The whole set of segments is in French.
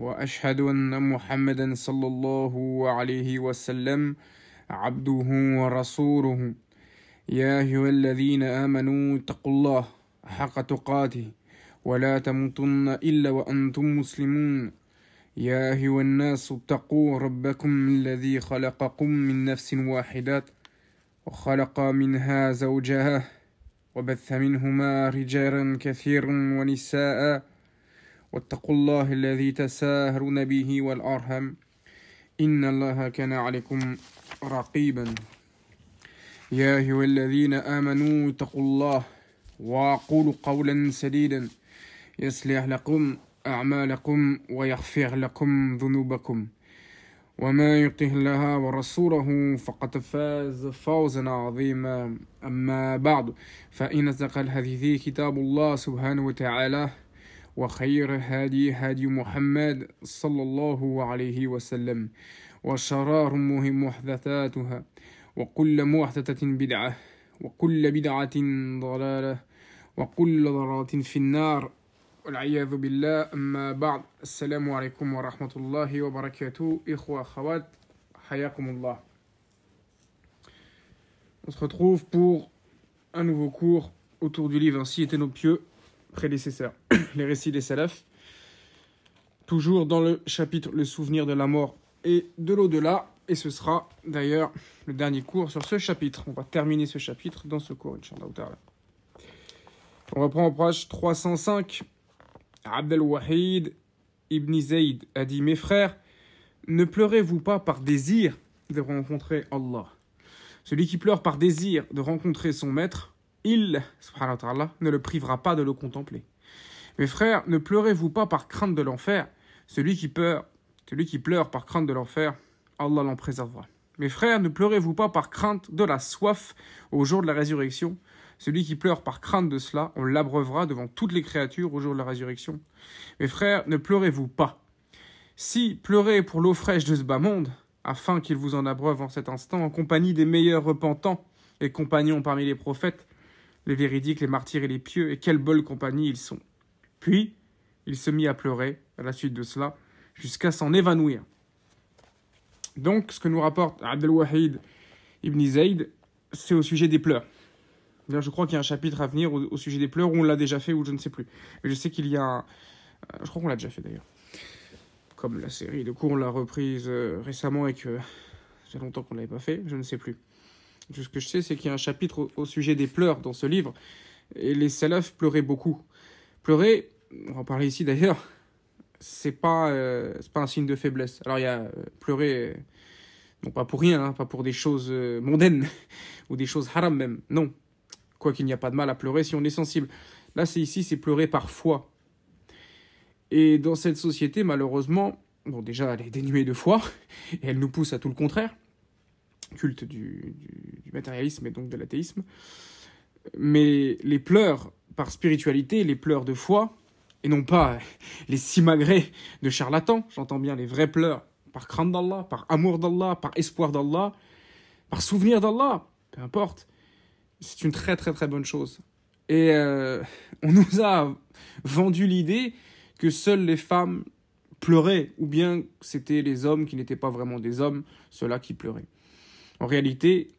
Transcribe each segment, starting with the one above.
واشهد ان محمدا صلى الله عليه وسلم عبده ورسوله يا ايها الذين امنوا اتقوا الله حق تقاته ولا تموتن الا وانتم مسلمون يا ايها الناس اتقوا ربكم الذي خلقكم من نفس واحده وخلق منها زوجها وبث منهما رجالا كثيرا ونساء واتقوا الله الذي تساهرون به والأرحم إن الله كان عليكم رقيبا يا أيها الذين آمنوا اتقوا الله وقولوا قولا سديدا يصلح لكم أعمالكم ويغفر لكم ذنوبكم وما يطه لها ورسوله فقد فاز فوزا عظيما أما بعد فإن أصدق الحديث كتاب الله سبحانه وتعالى وخير هادي هادي محمد صلى الله عليه وسلم وشرار مهم محدثاتها وكل محدثة بدعة وكل بدعة ضلالة وكل ضلالة في النار والعياذ بالله أما بعد السلام عليكم ورحمة الله وبركاته إخوة أخوات حياكم الله On se retrouve pour un nouveau cours autour du livre Ainsi étaient nos pieux prédécesseurs, les récits des salafs. Toujours dans le chapitre Le souvenir de la mort et de l'au-delà. Et ce sera d'ailleurs le dernier cours sur ce chapitre. On va terminer ce chapitre dans ce cours, On reprend en page 305. Abdel Wahid ibn Zayd a dit Mes frères, ne pleurez-vous pas par désir de rencontrer Allah Celui qui pleure par désir de rencontrer son maître il, ne le privera pas de le contempler. Mes frères, ne pleurez-vous pas par crainte de l'enfer Celui qui pleure, celui qui pleure par crainte de l'enfer, Allah l'en préservera. Mes frères, ne pleurez-vous pas par crainte de la soif au jour de la résurrection Celui qui pleure par crainte de cela, on l'abreuvera devant toutes les créatures au jour de la résurrection. Mes frères, ne pleurez-vous pas Si pleurez pour l'eau fraîche de ce bas monde, afin qu'il vous en abreuve en cet instant, en compagnie des meilleurs repentants et compagnons parmi les prophètes, les véridiques, les martyrs et les pieux, et quelle bonne compagnie ils sont. Puis, il se mit à pleurer, à la suite de cela, jusqu'à s'en évanouir. Donc, ce que nous rapporte Wahid ibn Zayd, c'est au sujet des pleurs. Bien, je crois qu'il y a un chapitre à venir au, sujet des pleurs, où on l'a déjà fait, ou je ne sais plus. Mais je sais qu'il y a un... Euh, je crois qu'on l'a déjà fait, d'ailleurs. Comme la série de coup, on l'a reprise euh, récemment et que... Ça longtemps qu'on ne l'avait pas fait, je ne sais plus ce que je sais, c'est qu'il y a un chapitre au, sujet des pleurs dans ce livre. Et les salafs pleuraient beaucoup. Pleurer, on en parler ici d'ailleurs, c'est pas, euh, pas un signe de faiblesse. Alors il y a euh, pleurer, euh, non pas pour rien, hein, pas pour des choses mondaines ou des choses haram même. Non. Quoi qu'il n'y a pas de mal à pleurer si on est sensible. Là, c'est ici, c'est pleurer par foi. Et dans cette société, malheureusement, bon, déjà, elle est dénuée de foi, et elle nous pousse à tout le contraire culte du, matérialisme et donc de l'athéisme. Mais les pleurs par spiritualité, les pleurs de foi, et non pas les simagrées de charlatans, j'entends bien les vrais pleurs par crainte d'Allah, par amour d'Allah, par espoir d'Allah, par souvenir d'Allah, peu importe. C'est une très très très bonne chose. Et euh, on nous a vendu l'idée que seules les femmes pleuraient, ou bien c'était les hommes qui n'étaient pas vraiment des hommes, ceux-là qui pleuraient. En réalité,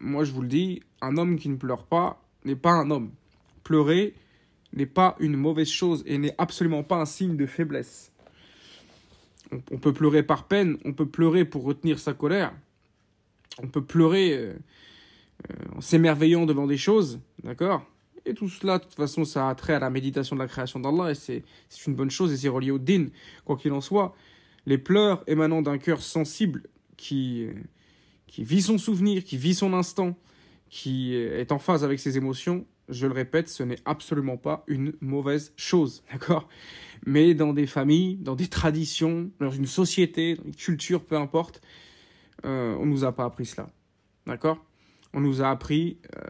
moi je vous le dis, un homme qui ne pleure pas n'est pas un homme. Pleurer n'est pas une mauvaise chose et n'est absolument pas un signe de faiblesse. On, peut pleurer par peine, on peut pleurer pour retenir sa colère, on peut pleurer euh, euh, en s'émerveillant devant des choses, d'accord et tout cela, de toute façon, ça a trait à la méditation de la création d'Allah, et c'est une bonne chose, et c'est relié au din. Quoi qu'il en soit, les pleurs émanant d'un cœur sensible qui, euh, qui vit son souvenir, qui vit son instant, qui est en phase avec ses émotions, je le répète, ce n'est absolument pas une mauvaise chose, d'accord Mais dans des familles, dans des traditions, dans une société, dans une culture, peu importe, euh, on ne nous a pas appris cela, d'accord On nous a appris euh,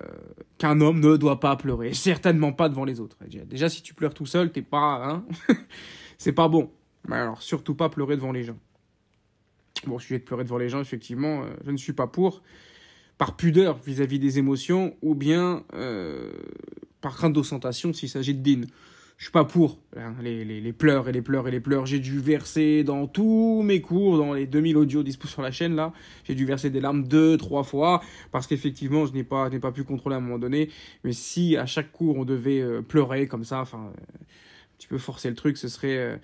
qu'un homme ne doit pas pleurer, certainement pas devant les autres. Déjà, si tu pleures tout seul, t'es pas, hein C'est pas bon. Mais alors, surtout pas pleurer devant les gens. Bon, sujet de pleurer devant les gens, effectivement, euh, je ne suis pas pour. Par pudeur vis-à-vis des émotions, ou bien euh, par crainte d'ostentation s'il s'agit de dînes je suis pas pour hein, les, les, pleurs et les pleurs et les pleurs. J'ai dû verser dans tous mes cours, dans les 2000 audios dispo sur la chaîne là, j'ai dû verser des larmes deux, trois fois parce qu'effectivement je n'ai pas, n'ai pas pu contrôler à un moment donné. Mais si à chaque cours on devait euh, pleurer comme ça, enfin, euh, un petit peu forcer le truc, ce serait,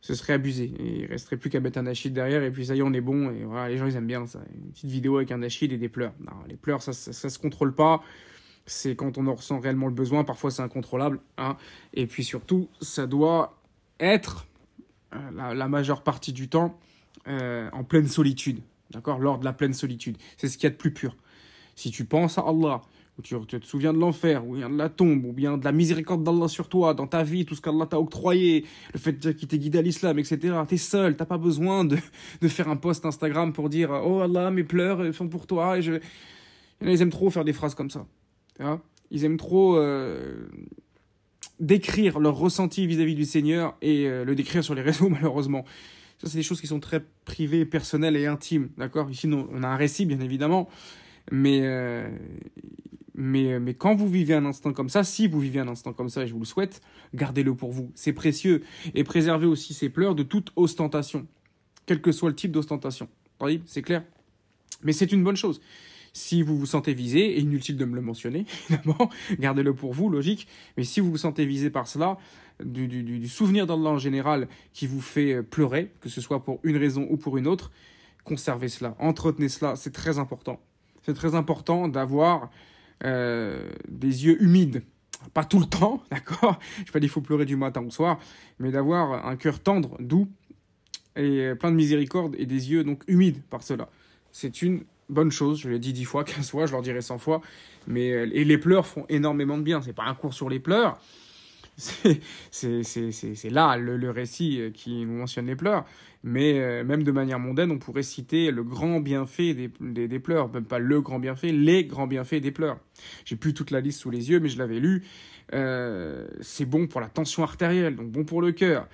ce serait abusé. Et il resterait plus qu'à mettre un achide derrière, et puis ça y est, on est bon. Et voilà, les gens, ils aiment bien ça. Une petite vidéo avec un Achille et des pleurs. les pleurs, ça, ça, se contrôle pas. C'est quand on en ressent réellement le besoin. Parfois, c'est incontrôlable. Hein. Et puis surtout, ça doit être euh, la, majeure partie du temps euh, en pleine solitude. D'accord Lors de la pleine solitude. C'est ce qu'il y a de plus pur. Si tu penses à Allah, tu, te souviens de l'enfer, ou bien de la tombe, ou bien de la miséricorde d'Allah sur toi, dans ta vie, tout ce qu'Allah t'a octroyé, le fait qu'il t'ait guidé à l'islam, etc. T'es seul, t'as pas besoin de, de faire un post Instagram pour dire Oh Allah, mes pleurs sont pour toi. Et je... Ils aiment trop faire des phrases comme ça. Ils aiment trop euh, décrire leur ressenti vis-à-vis du Seigneur et euh, le décrire sur les réseaux, malheureusement. Ça, c'est des choses qui sont très privées, personnelles et intimes, d'accord Ici, on a un récit, bien évidemment, mais euh, mais, euh, mais quand vous vivez un instant comme ça, si vous vivez un instant comme ça, et je vous le souhaite, gardez-le pour vous. C'est précieux. Et préservez aussi ces pleurs de toute ostentation, quel que soit le type d'ostentation. C'est clair Mais c'est une bonne chose. Si vous vous sentez visé, et inutile de me le mentionner, évidemment, gardez-le pour vous, logique, mais si vous vous sentez visé par cela, du, du, du souvenir d'Allah en général qui vous fait euh, pleurer, que ce soit pour une raison ou pour une autre, conservez cela, entretenez cela, c'est très important. C'est très important d'avoir euh, des yeux humides. Pas tout le temps, d'accord Je ne pas dire faut pleurer du matin au soir, mais d'avoir un cœur tendre, doux, et euh, plein de miséricorde, et des yeux donc humides par cela. C'est une bonne chose, je l'ai dit dix fois, quinze fois, je leur dirai cent fois, mais euh, et les pleurs font énormément de bien, c'est pas un cours sur les pleurs, c'est là le, récit euh, qui nous mentionne les pleurs. Mais euh, même de manière mondaine, on pourrait citer le grand bienfait des, des, pleurs. Même pas le grand bienfait, les grands bienfaits des pleurs. J'ai plus toute la liste sous les yeux, mais je l'avais lu. Euh, c'est bon pour la tension artérielle, donc bon pour le cœur.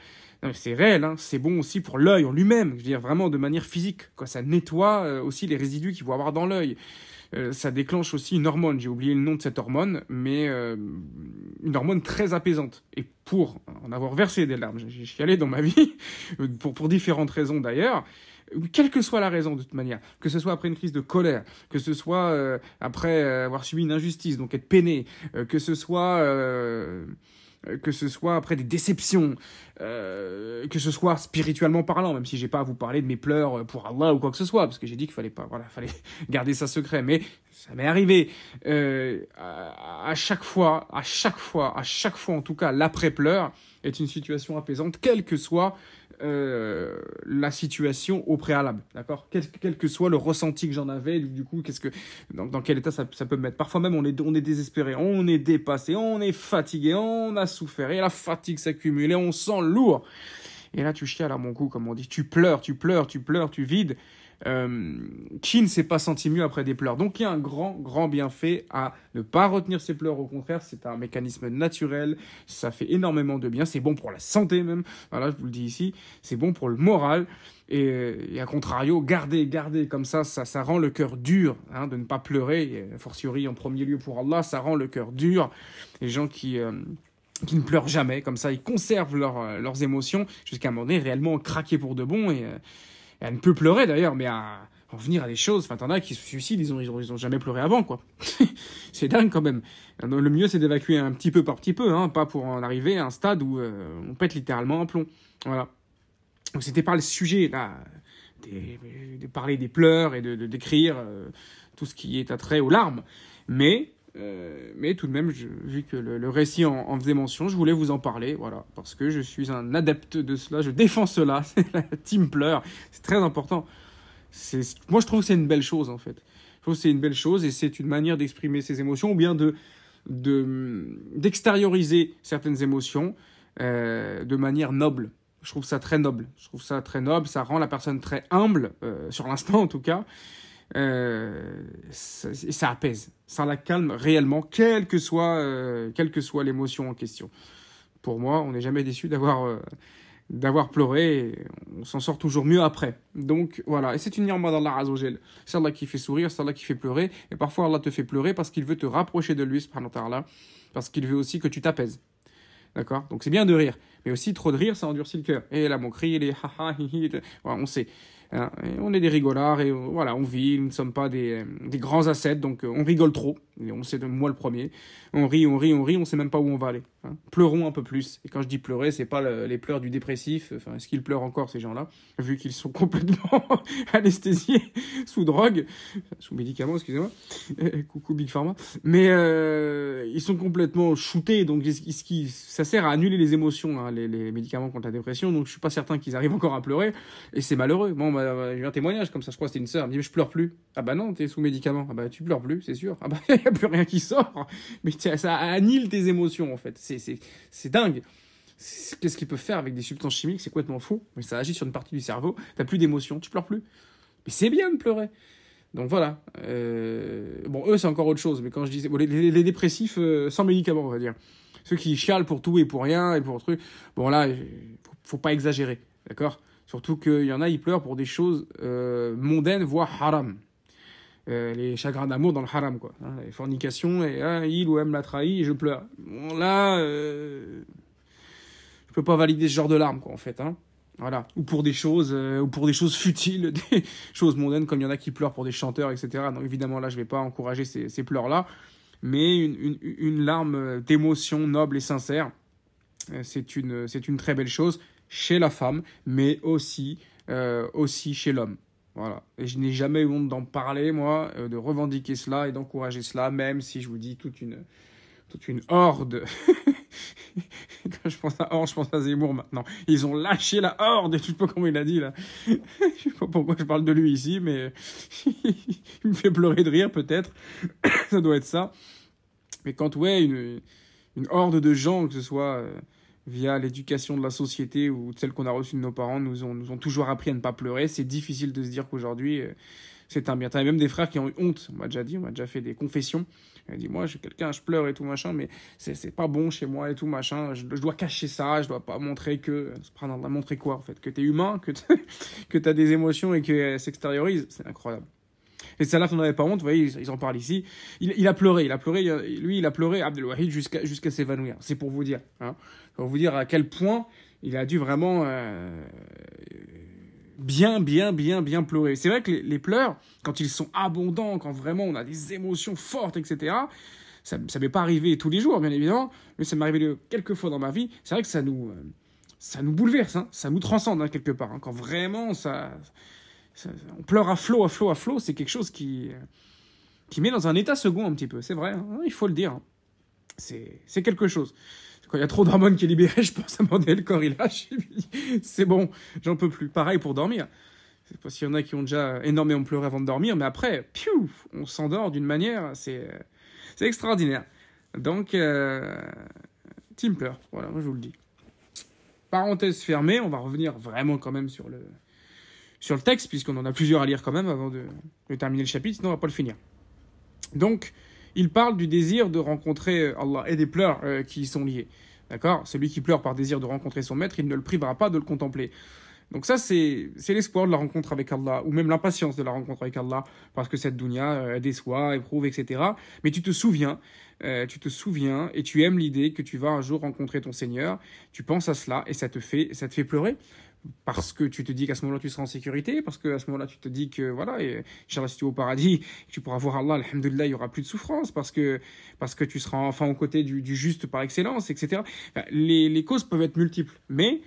C'est réel, hein. c'est bon aussi pour l'œil en lui-même, je veux dire vraiment de manière physique. Quoi. Ça nettoie aussi les résidus qu'il faut avoir dans l'œil. Euh, ça déclenche aussi une hormone. J'ai oublié le nom de cette hormone, mais euh, une hormone très apaisante. Et pour en avoir versé des larmes, j'ai chialé dans ma vie, pour, pour différentes raisons d'ailleurs, quelle que soit la raison de toute manière, que ce soit après une crise de colère, que ce soit euh, après avoir subi une injustice, donc être peiné, que ce soit euh, que ce soit après des déceptions, euh, que ce soit spirituellement parlant, même si j'ai pas à vous parler de mes pleurs pour Allah ou quoi que ce soit, parce que j'ai dit qu'il fallait pas, voilà, fallait garder ça secret, mais ça m'est arrivé euh, à, chaque fois, à chaque fois, à chaque fois en tout cas, l'après pleur est une situation apaisante, quelle que soit euh, la situation au préalable, d'accord quel, que soit le ressenti que j'en avais, du coup, qu'est-ce que, dans, quel état ça, peut me mettre. Parfois même, on est, on est désespéré, on est dépassé, on est fatigué, on a souffert, et la fatigue s'accumule, et on sent lourd. Et là, tu chiales à mon cou, comme on dit. Tu pleures, tu pleures, tu pleures, tu vides. Euh, qui ne s'est pas senti mieux après des pleurs. Donc il y a un grand, grand bienfait à ne pas retenir ses pleurs. Au contraire, c'est un mécanisme naturel. Ça fait énormément de bien. C'est bon pour la santé même. Voilà, je vous le dis ici. C'est bon pour le moral. Et, à contrario, garder, garder comme ça, ça, ça rend le cœur dur hein, de ne pas pleurer. fortiori, en premier lieu pour Allah, ça rend le cœur dur. Les gens qui... Euh, qui ne pleurent jamais, comme ça ils conservent euh, leurs émotions jusqu'à un moment donné réellement craquer pour de bon et, elle ne peut pleurer d'ailleurs, mais à en venir à des choses. Enfin, t'en as qui se suicident, ils ont, jamais pleuré avant, quoi. c'est dingue quand même. Le mieux, c'est d'évacuer un petit peu par petit peu, hein, pas pour en arriver à un stade où euh, on pète littéralement un plomb. Voilà. Donc c'était pas le sujet, là, de parler des pleurs et de, décrire euh, tout ce qui est attrait aux larmes. Mais euh, mais tout de même, vu que le, récit en, faisait mention, je voulais vous en parler, voilà, parce que je suis un adepte de cela, je défends cela, la team pleure, c'est très important. C'est, moi, je trouve que c'est une belle chose, en fait. Je trouve que c'est une belle chose et c'est une manière d'exprimer ses émotions ou bien de, de d'extérioriser certaines émotions euh, de manière noble. Je trouve ça très noble. Je trouve ça très noble. Ça rend la personne très humble, euh, sur l'instant en tout cas. Euh, ça, apaise, ça la calme réellement, quelle que soit, euh, quelle que soit l'émotion en question. Pour moi, on n'est jamais déçu d'avoir euh, d'avoir pleuré, on s'en sort toujours mieux après. Donc voilà, et c'est une dans d'Allah Azzawajal. C'est Allah qui fait sourire, c'est Allah qui fait pleurer, et parfois Allah te fait pleurer parce qu'il veut te rapprocher de lui, là parce qu'il veut aussi que tu t'apaises. D'accord Donc c'est bien de rire, mais aussi trop de rire, ça endurcit le cœur. Et eh, la moquerie, les ha-ha, haha, on sait. Hein, on est des rigolards et euh, voilà, on vit, nous ne sommes pas des, euh, grands assets, donc euh, on rigole trop. Et on sait de moi le premier. On rit, on rit, on rit, on sait même pas où on va aller. Pleurons un peu plus. Et quand je dis pleurer, c'est pas les pleurs du dépressif. Enfin, est-ce qu'ils pleurent encore ces gens-là, vu qu'ils sont complètement anesthésiés sous drogue, sous médicaments, excusez-moi. Euh, coucou Big Pharma. Mais euh, ils sont complètement shootés, donc ce qui, ça sert à annuler les émotions, hein, les, médicaments contre la dépression. Donc je suis pas certain qu'ils arrivent encore à pleurer, et c'est malheureux. Bon, j'ai eu un témoignage comme ça. Je crois que c'était une sœur. Elle me dit je pleure plus. Ah bah non, t'es sous médicaments. Ah bah tu pleures plus, c'est sûr. Ah bah y a plus rien qui sort. Mais ça annule tes émotions en fait. C'est c'est dingue. Qu'est-ce qu'ils peuvent faire avec des substances chimiques C'est complètement fou. Mais ça agit sur une partie du cerveau. T'as plus d'émotions, tu pleures plus. Mais c'est bien de pleurer. Donc voilà. Euh, bon, eux, c'est encore autre chose. Mais quand je disais. les, dépressifs euh, sans médicaments, on va dire. Ceux qui chialent pour tout et pour rien et pour truc. Bon, là, faut, pas exagérer. D'accord Surtout qu'il y en a, ils pleurent pour des choses euh, mondaines, voire haram. Euh, les chagrins d'amour dans le haram, quoi. les fornications, et ah, il ou elle me l'a trahi, et je pleure. là, euh, je peux pas valider ce genre de larmes, quoi, en fait. Hein. Voilà. Ou pour des choses, euh, ou pour des choses futiles, des choses mondaines, comme il y en a qui pleurent pour des chanteurs, etc. évidemment, là, je ne vais pas encourager ces, pleurs-là, mais une, larme d'émotion noble et sincère, c'est une, une très belle chose chez la femme, mais aussi, aussi chez l'homme. Voilà. Et je n'ai jamais eu honte d'en parler, moi, euh, de revendiquer cela et d'encourager cela, même si je vous dis toute une, toute une horde. Quand je pense à Horde, je pense à Zemmour maintenant. Ils ont lâché la horde, je sais pas comment il a dit là. je sais pas pourquoi je parle de lui ici, mais il me fait pleurer de rire peut-être. ça doit être ça. Mais quand ouais, une, une horde de gens, que ce soit euh, via l'éducation de la société ou de celle qu'on a reçue de nos parents, nous ont, toujours appris à ne pas pleurer. C'est difficile de se dire qu'aujourd'hui, euh, c'est un bien. a même des frères qui ont eu honte. On m'a déjà dit, on m'a déjà fait des confessions. a dit, moi, je suis quelqu'un, je pleure et tout machin, mais c'est pas bon chez moi et tout machin. Je, dois cacher ça, je dois pas montrer que. Subhanallah, montrer quoi en fait Que t'es humain, que tu as des émotions et qu'elles s'extériorisent. C'est incroyable. Et Salaf n'en avait pas honte, vous voyez, ils en parlent ici. Il, a pleuré, il a pleuré, lui, il a pleuré Abdelwahid jusqu'à jusqu'à s'évanouir. C'est pour vous dire. Hein pour vous dire à quel point il a dû vraiment euh, bien, bien, bien, bien pleurer. C'est vrai que les, pleurs, quand ils sont abondants, quand vraiment on a des émotions fortes, etc., ça ne m'est pas arrivé tous les jours, bien évidemment, mais ça m'est arrivé quelques fois dans ma vie. C'est vrai que ça nous, euh, ça nous bouleverse, hein. ça nous transcende hein, quelque part. Hein. quand vraiment ça, on pleure à flot, à flot, à flot, c'est quelque chose qui, euh, qui met dans un état second un petit peu. C'est vrai, il faut le dire. C'est quelque chose quand il y a trop d'hormones qui est je pense à un moment donné, le corps il lâche. c'est bon, j'en peux plus. Pareil pour dormir. C'est pas s'il y en a qui ont déjà énormément pleuré avant de dormir, mais après, piou, on s'endort d'une manière, c'est, c'est extraordinaire. Donc, euh, tim pleure, voilà, je vous le dis. Parenthèse fermée, on va revenir vraiment quand même sur le, sur le texte, puisqu'on en a plusieurs à lire quand même avant de, de terminer le chapitre, sinon on va pas le finir. Donc, il parle du désir de rencontrer euh, Allah et des pleurs euh, qui y sont liés. D'accord Celui qui pleure par désir de rencontrer son maître, il ne le privera pas de le contempler. Donc ça, c'est l'espoir de la rencontre avec Allah, ou même l'impatience de la rencontre avec Allah, parce que cette dunya euh, déçoit, éprouve, etc. Mais tu te souviens, tu te souviens, et tu aimes l'idée que tu vas un jour rencontrer ton Seigneur, tu penses à cela, et ça te fait pleurer parce que tu te dis qu'à ce moment-là tu seras en sécurité, parce qu'à ce moment-là tu te dis que voilà, et, si tu es au paradis, tu pourras voir Allah, Alhamdulillah, il n'y aura plus de souffrance, parce que, parce que tu seras enfin aux côtés du, juste par excellence, etc. les, causes peuvent être multiples, mais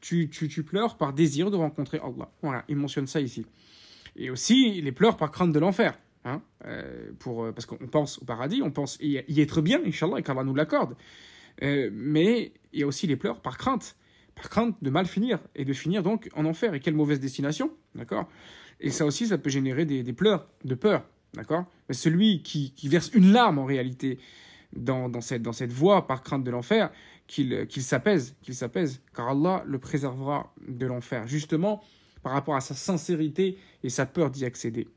tu, tu, pleures par désir de rencontrer Allah. Voilà, il mentionne ça ici. Et aussi, les pleurs par crainte de l'enfer. Hein, euh, euh, parce qu'on pense au paradis, on pense y, être bien, Inch'Allah, et qu'Allah nous l'accorde. Euh, mais il y a aussi les pleurs par crainte par crainte de mal finir et de finir donc en enfer. Et quelle mauvaise destination, d'accord Et ça aussi, ça peut générer des, pleurs, de peur, d'accord Mais celui qui, verse une larme en réalité dans, cette, voie par crainte de l'enfer, qu'il s'apaise, qu'il s'apaise, car Allah le préservera de l'enfer, justement par rapport à sa sincérité et sa peur d'y accéder.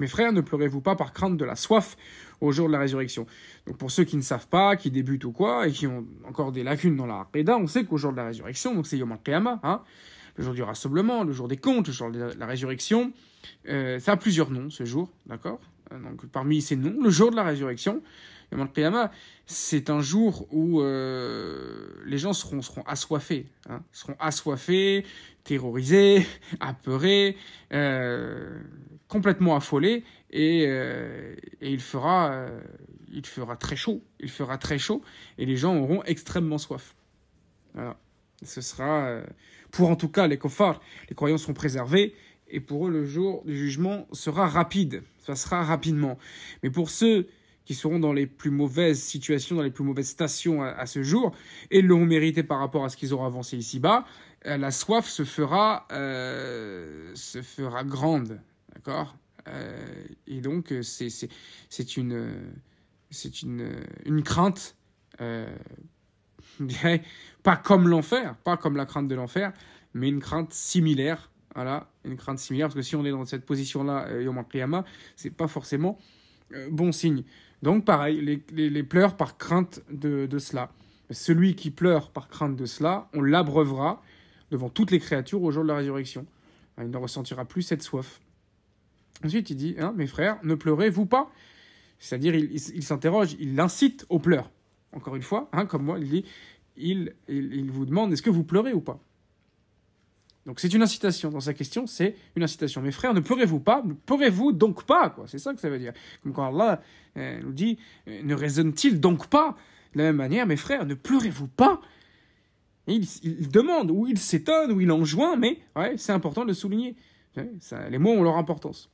Mes frères, ne pleurez-vous pas par crainte de la soif au jour de la résurrection. Donc pour ceux qui ne savent pas, qui débutent ou quoi, et qui ont encore des lacunes dans la Aqidah, on sait qu'au jour de la résurrection, donc c'est Yom al hein, le jour du rassemblement, le jour des comptes, le jour de la résurrection, euh, ça a plusieurs noms ce jour, d'accord euh, donc parmi ces noms, le jour de la résurrection, Yom al c'est un jour où euh, les gens seront, seront assoiffés, hein, seront assoiffés, terrorisés, apeurés, euh, complètement affolés, euh, et, il, fera, euh, il fera très chaud, il fera très chaud, et les gens auront extrêmement soif. Ce sera, pour en tout cas les coffards les croyants seront préservés, et pour eux le jour du jugement sera rapide, ça sera rapidement. Mais pour ceux qui seront dans les plus mauvaises situations, dans les plus mauvaises stations à, ce jour, et l'ont mérité par rapport à ce qu'ils auront avancé ici-bas, euh, la soif se fera, euh, se fera grande, d'accord euh, Et donc, c'est une, une, crainte pas comme l'enfer, pas comme la crainte de l'enfer, mais une crainte similaire. Voilà, une crainte similaire, parce que si on est dans cette position-là, euh, Yom Kriyama, c'est pas forcément bon signe. Donc, pareil, les, les, pleurs par crainte de, de, cela. Celui qui pleure par crainte de cela, on l'abreuvera devant toutes les créatures au jour de la résurrection. Hein, il ne ressentira plus cette soif. Ensuite, il dit, hein, mes frères, ne pleurez-vous pas C'est-à-dire, il, s'interroge, il l'incite aux pleurs. Encore une fois, hein, comme moi, il dit, il, vous demande, est-ce que vous pleurez ou pas donc c'est une incitation. Dans sa question, c'est une incitation. Mes frères, ne pleurez-vous pas Ne pleurez-vous donc pas C'est ça que ça veut dire. Comme quand Allah euh, nous dit, euh, ne raisonne-t-il donc pas De la même manière, mes frères, ne pleurez-vous pas il, demande, ou il s'étonne, ou il enjoint, mais ouais, c'est important de le souligner. les mots ont leur importance.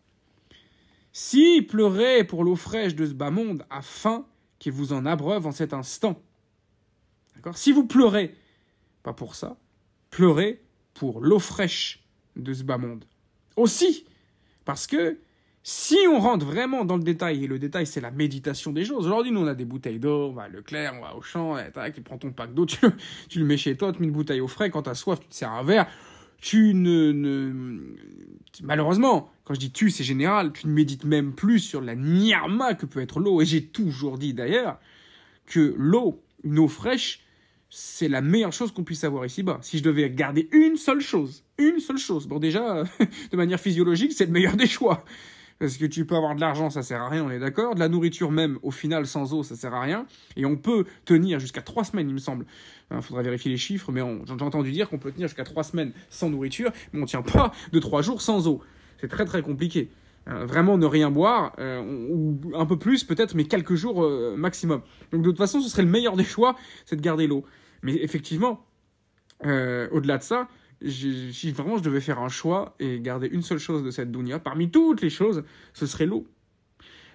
Si pleurez pour l'eau fraîche de ce bas monde, afin qu'il vous en abreuve en cet instant. D'accord Si vous pleurez, pas pour ça, pleurez pour l'eau fraîche de ce bas monde. Aussi, parce que si on rentre vraiment dans le détail, et le détail c'est la méditation des choses, aujourd'hui nous on a des bouteilles d'eau, on va à Leclerc, on va au champ, tu prends ton pack d'eau, tu, le mets chez toi, tu mets une bouteille au frais, quand t'as soif tu te sers un verre, tu ne, Malheureusement, quand je dis tu c'est général, tu ne médites même plus sur la nirma que peut être l'eau, et j'ai toujours dit d'ailleurs que l'eau, une eau fraîche, c'est la meilleure chose qu'on puisse avoir ici-bas. Si je devais garder une seule chose, une seule chose, bon déjà, de manière physiologique, c'est le meilleur des choix. Parce que tu peux avoir de l'argent, ça sert à rien, on est d'accord. De la nourriture même, au final, sans eau, ça sert à rien. Et on peut tenir jusqu'à trois semaines, il me semble. Il hein, faudra vérifier les chiffres, mais j'ai entendu dire qu'on peut tenir jusqu'à trois semaines sans nourriture, mais on tient pas de trois jours sans eau. C'est très très compliqué. Hein, vraiment ne rien boire, euh, ou un peu plus peut-être, mais quelques jours euh, maximum. Donc de toute façon, ce serait le meilleur des choix, c'est de garder l'eau. Mais effectivement, euh, au-delà de ça, si vraiment je devais faire un choix et garder une seule chose de cette dunya, parmi toutes les choses, ce serait l'eau.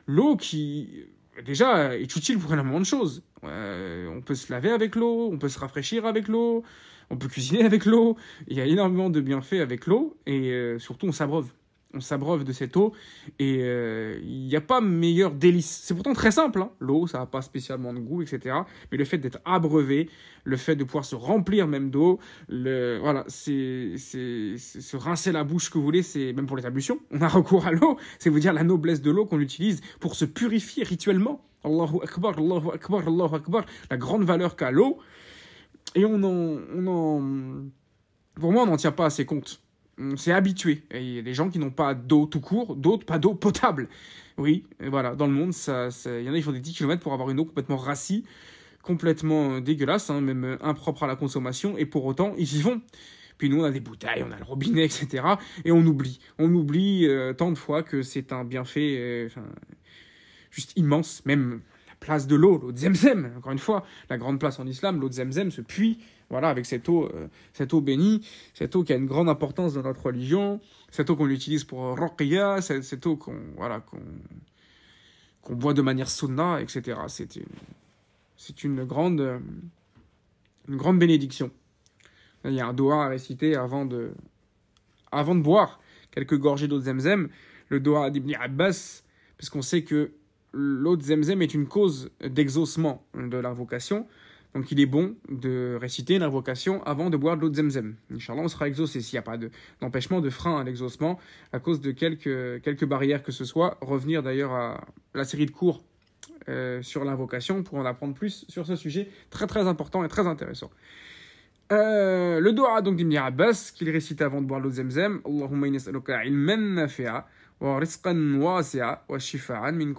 L'eau qui, déjà, est utile pour énormément de choses. on peut se laver avec l'eau, on peut se rafraîchir avec l'eau, on peut cuisiner avec l'eau. Il y a énormément de bienfaits avec l'eau et euh, surtout on s'abreuve on s'abreuve de cette eau et euh, il n'y a pas meilleur délice. C'est pourtant très simple, hein. l'eau, ça n'a pas spécialement de goût, etc. Mais le fait d'être abreuvé, le fait de pouvoir se remplir même d'eau, le, voilà, c'est, se rincer la bouche que vous voulez, c'est même pour les ablutions, on a recours à l'eau, c'est vous dire la noblesse de l'eau qu'on utilise pour se purifier rituellement. Allahu Akbar, Allahu Akbar, Allahu Akbar, la grande valeur qu'a l'eau. Et on on en, pour moi, on n'en tient pas assez compte. Mm, c'est habitué. Et il des gens qui n'ont pas d'eau tout court, d'autres pas d'eau potable. Oui, voilà, dans le monde, ça, il y en a qui font des 10 km pour avoir une eau complètement rassie, complètement euh, dégueulasse, hein, même euh, impropre à la consommation, et pour autant, ils y vont. Puis nous, on a des bouteilles, on a le robinet, etc. Et on oublie. On oublie euh, tant de fois que c'est un bienfait juste immense, même la place de l'eau, l'eau de Zemzem, encore une fois, la grande place en islam, l'eau de Zemzem, ce puits voilà, avec cette eau, euh, cette eau bénie, cette eau qui a une grande importance dans notre religion, cette eau qu'on utilise pour euh, ruqya, cette, eau qu'on voilà, boit de manière sunna, etc. C'est euh, une, grande, bénédiction. Il y a un doha à réciter avant de, boire quelques gorgées d'eau de zemzem, le doha d'Ibn Abbas, parce qu'on sait que l'eau de zemzem est une cause d'exaucement de la vocation. Donc il est bon de réciter l'invocation avant de boire de l'eau de zemzem. Inch'Allah, on sera exaucé s'il n'y a pas d'empêchement, de, frein à l'exaucement à cause de quelques, barrières que ce soit. Revenir d'ailleurs à la série de cours euh, sur l'invocation pour en apprendre plus sur ce sujet très très important et très intéressant. Euh, le doha donc d'Ibn Abbas qu'il récite avant de boire l'eau de zemzem. Allahumma ilmen wa rizqan wa shifa'an min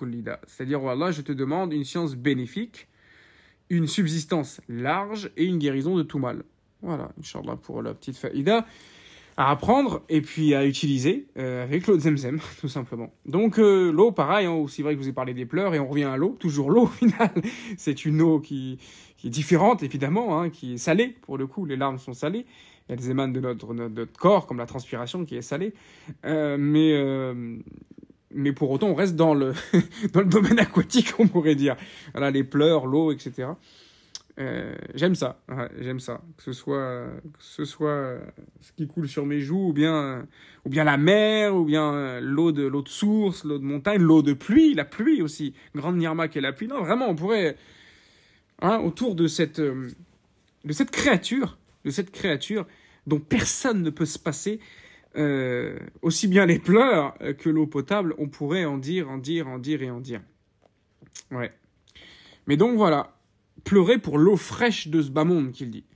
C'est-à-dire, oh je te demande une science bénéfique une subsistance large et une guérison de tout mal. Voilà, Inch'Allah, pour la petite faïda à apprendre et puis à utiliser euh, avec l'eau de Zemzem, tout simplement. Donc euh, l'eau, pareil, hein, aussi vrai que je vous ai parlé des pleurs et on revient à l'eau, toujours l'eau au final. c'est une eau qui, est différente, évidemment, hein, qui est salée, pour le coup, les larmes sont salées. Elles émanent de notre, notre, corps, comme la transpiration qui est salée. Euh, mais mais pour autant, on reste dans le, dans le domaine aquatique, on pourrait dire. Voilà, les pleurs, l'eau, etc. Euh, j'aime ça, j'aime ça. Que ce soit, ce soit euh, ce qui coule sur mes joues, ou bien, euh, ou bien la mer, ou bien l'eau de l'eau de source, l'eau de montagne, l'eau de pluie, la pluie aussi. Grande Nirma qui est la pluie. Non, vraiment, on pourrait hein, autour de cette, de cette créature, de cette créature dont personne ne peut se passer, euh, aussi bien les pleurs que l'eau potable, on pourrait en dire, en dire, en dire et en dire. Ouais. Mais donc voilà, pleurer pour l'eau fraîche de ce bas monde, qu'il dit.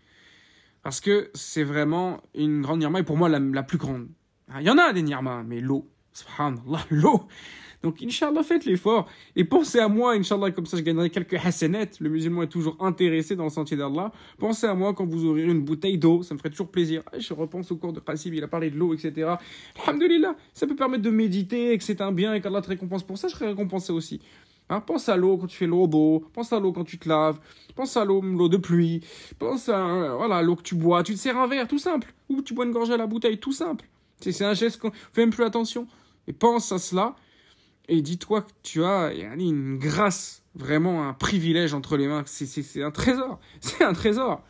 Parce que c'est vraiment une grande nirma, et pour moi la, la plus grande. Il y en a des nirmas, mais l'eau, subhanallah, l'eau, donc, Inch'Allah, faites l'effort et pensez à moi, Inch'Allah, comme ça je gagnerai quelques hassanettes. Le musulman est toujours intéressé dans le sentier d'Allah. Pensez à moi quand vous ouvrirez une bouteille d'eau, ça me ferait toujours plaisir. Ah, je repense au cours de Qasim, il a parlé de l'eau, etc. Alhamdulillah, ça peut permettre de méditer et que c'est un bien et qu'Allah te récompense pour ça, je serai récompensé aussi. Hein, pense à l'eau quand tu fais l'eau pense à l'eau quand tu te laves, pense à l'eau, l'eau de pluie, pense à voilà l'eau que tu bois, tu te sers un verre, tout simple, ou tu bois une gorgée à la bouteille, tout simple. C'est, un geste qu'on fait même plus attention. Et pense à cela, et dis-toi que tu as une grâce, vraiment un privilège entre les mains. C'est un trésor. C'est un trésor.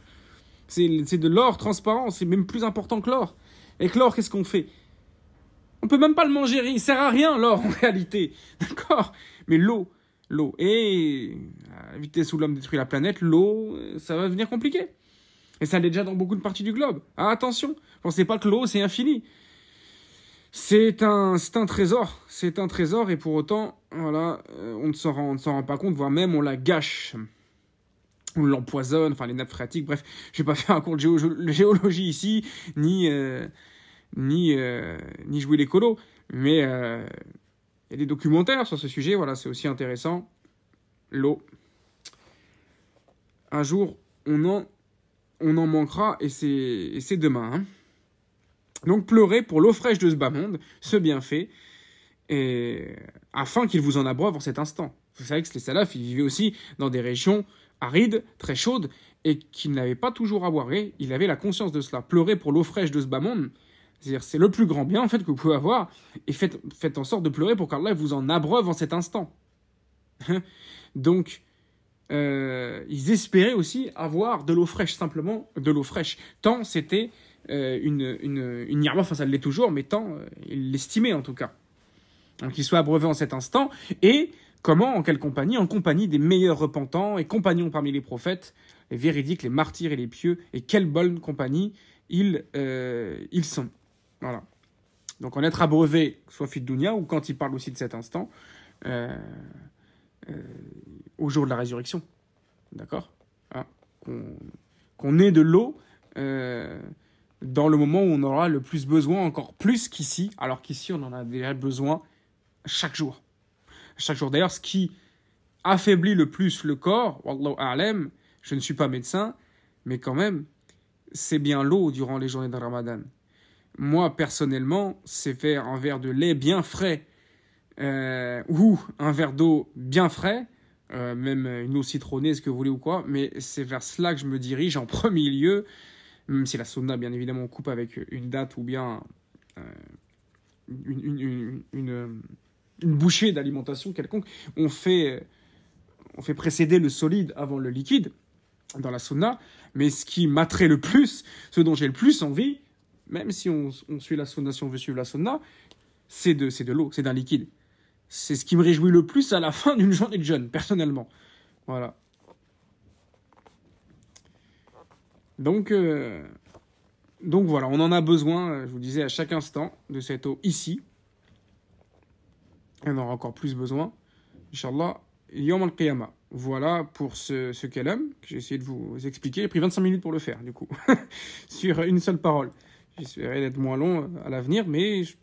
C'est de l'or transparent. C'est même plus important que l'or. Et que l'or, qu'est-ce qu'on fait On peut même pas le manger. Il sert à rien, l'or, en réalité. D'accord Mais l'eau, l'eau. Et à euh, la vitesse où l'homme détruit la planète, l'eau, euh, ça va devenir compliqué. Et ça l'est déjà dans beaucoup de parties du globe. Ah, attention, pensez pas que l'eau, c'est infini. C'est un, un trésor, c'est un trésor, et pour autant, voilà, euh, on ne s'en rend, pas compte, voire même on la gâche. On l'empoisonne, enfin les nappes phréatiques, bref, je vais pas faire un cours de géologie ici, ni, euh, ni, euh, ni jouer l'écolo, mais il y a des documentaires sur ce sujet, voilà, c'est aussi intéressant. L'eau. Un jour, on en, on en manquera, et c'est demain. Hein. Donc pleurez pour l'eau fraîche de ce bas monde, ce bienfait, et... afin qu'il vous en abreuve en cet instant. Vous savez que les salafs, ils vivaient aussi dans des régions arides, très chaudes, et qu'ils n'avaient pas toujours à boire. Et ils avaient la conscience de cela. Pleurer pour l'eau fraîche de ce bas monde, c'est-à-dire c'est le plus grand bien en fait que vous pouvez avoir, et faites, en sorte de pleurer pour qu'Allah vous en abreuve en cet instant. Donc, euh, ils espéraient aussi avoir de l'eau fraîche, simplement de l'eau fraîche, tant c'était euh, une, une, enfin ça l'est toujours, mais tant euh, il l'estimait en tout cas. Donc il soit abreuvé en cet instant, et comment, en quelle compagnie En compagnie des meilleurs repentants et compagnons parmi les prophètes, les véridiques, les martyrs et les pieux, et quelle bonne compagnie ils, euh, ils sont. Voilà. Donc en être abreuvé, soit Dunia ou quand il parle aussi de cet instant, au jour de la résurrection. D'accord ah, Qu'on ait de l'eau dans le moment où on aura le plus besoin, encore plus qu'ici, alors qu'ici on en a déjà besoin chaque jour. Chaque jour. D'ailleurs, ce qui affaiblit le plus le corps, je ne suis pas médecin, mais quand même, c'est bien l'eau durant les journées de Ramadan. Moi, personnellement, c'est faire un verre de lait bien frais euh, ou un verre d'eau bien frais, euh, même une eau citronnée, ce que vous voulez ou quoi, mais c'est vers cela que je me dirige en premier lieu même si la sauna, bien évidemment, coupe avec une date ou bien euh, euh, une, bouchée d'alimentation quelconque, on fait, on fait précéder le solide avant le liquide dans la sauna. Mais ce qui m'attrait le plus, ce dont j'ai le plus envie, même si on, suit la sauna, si on veut suivre la sauna, c'est de, de l'eau, c'est d'un liquide. C'est ce qui me réjouit le plus à la fin d'une journée de jeûne, personnellement. Voilà. Donc, euh, donc voilà, on en a besoin, euh, je vous disais, à chaque instant de cette eau ici. On en aura encore plus besoin. Inch'Allah, Yom al-Qiyamah. Voilà pour ce, qu'elle aime, que j'ai essayé de vous expliquer. J'ai pris 25 minutes pour le faire, du coup, sur une seule parole. J'espérais d'être moins long euh, à l'avenir, mais je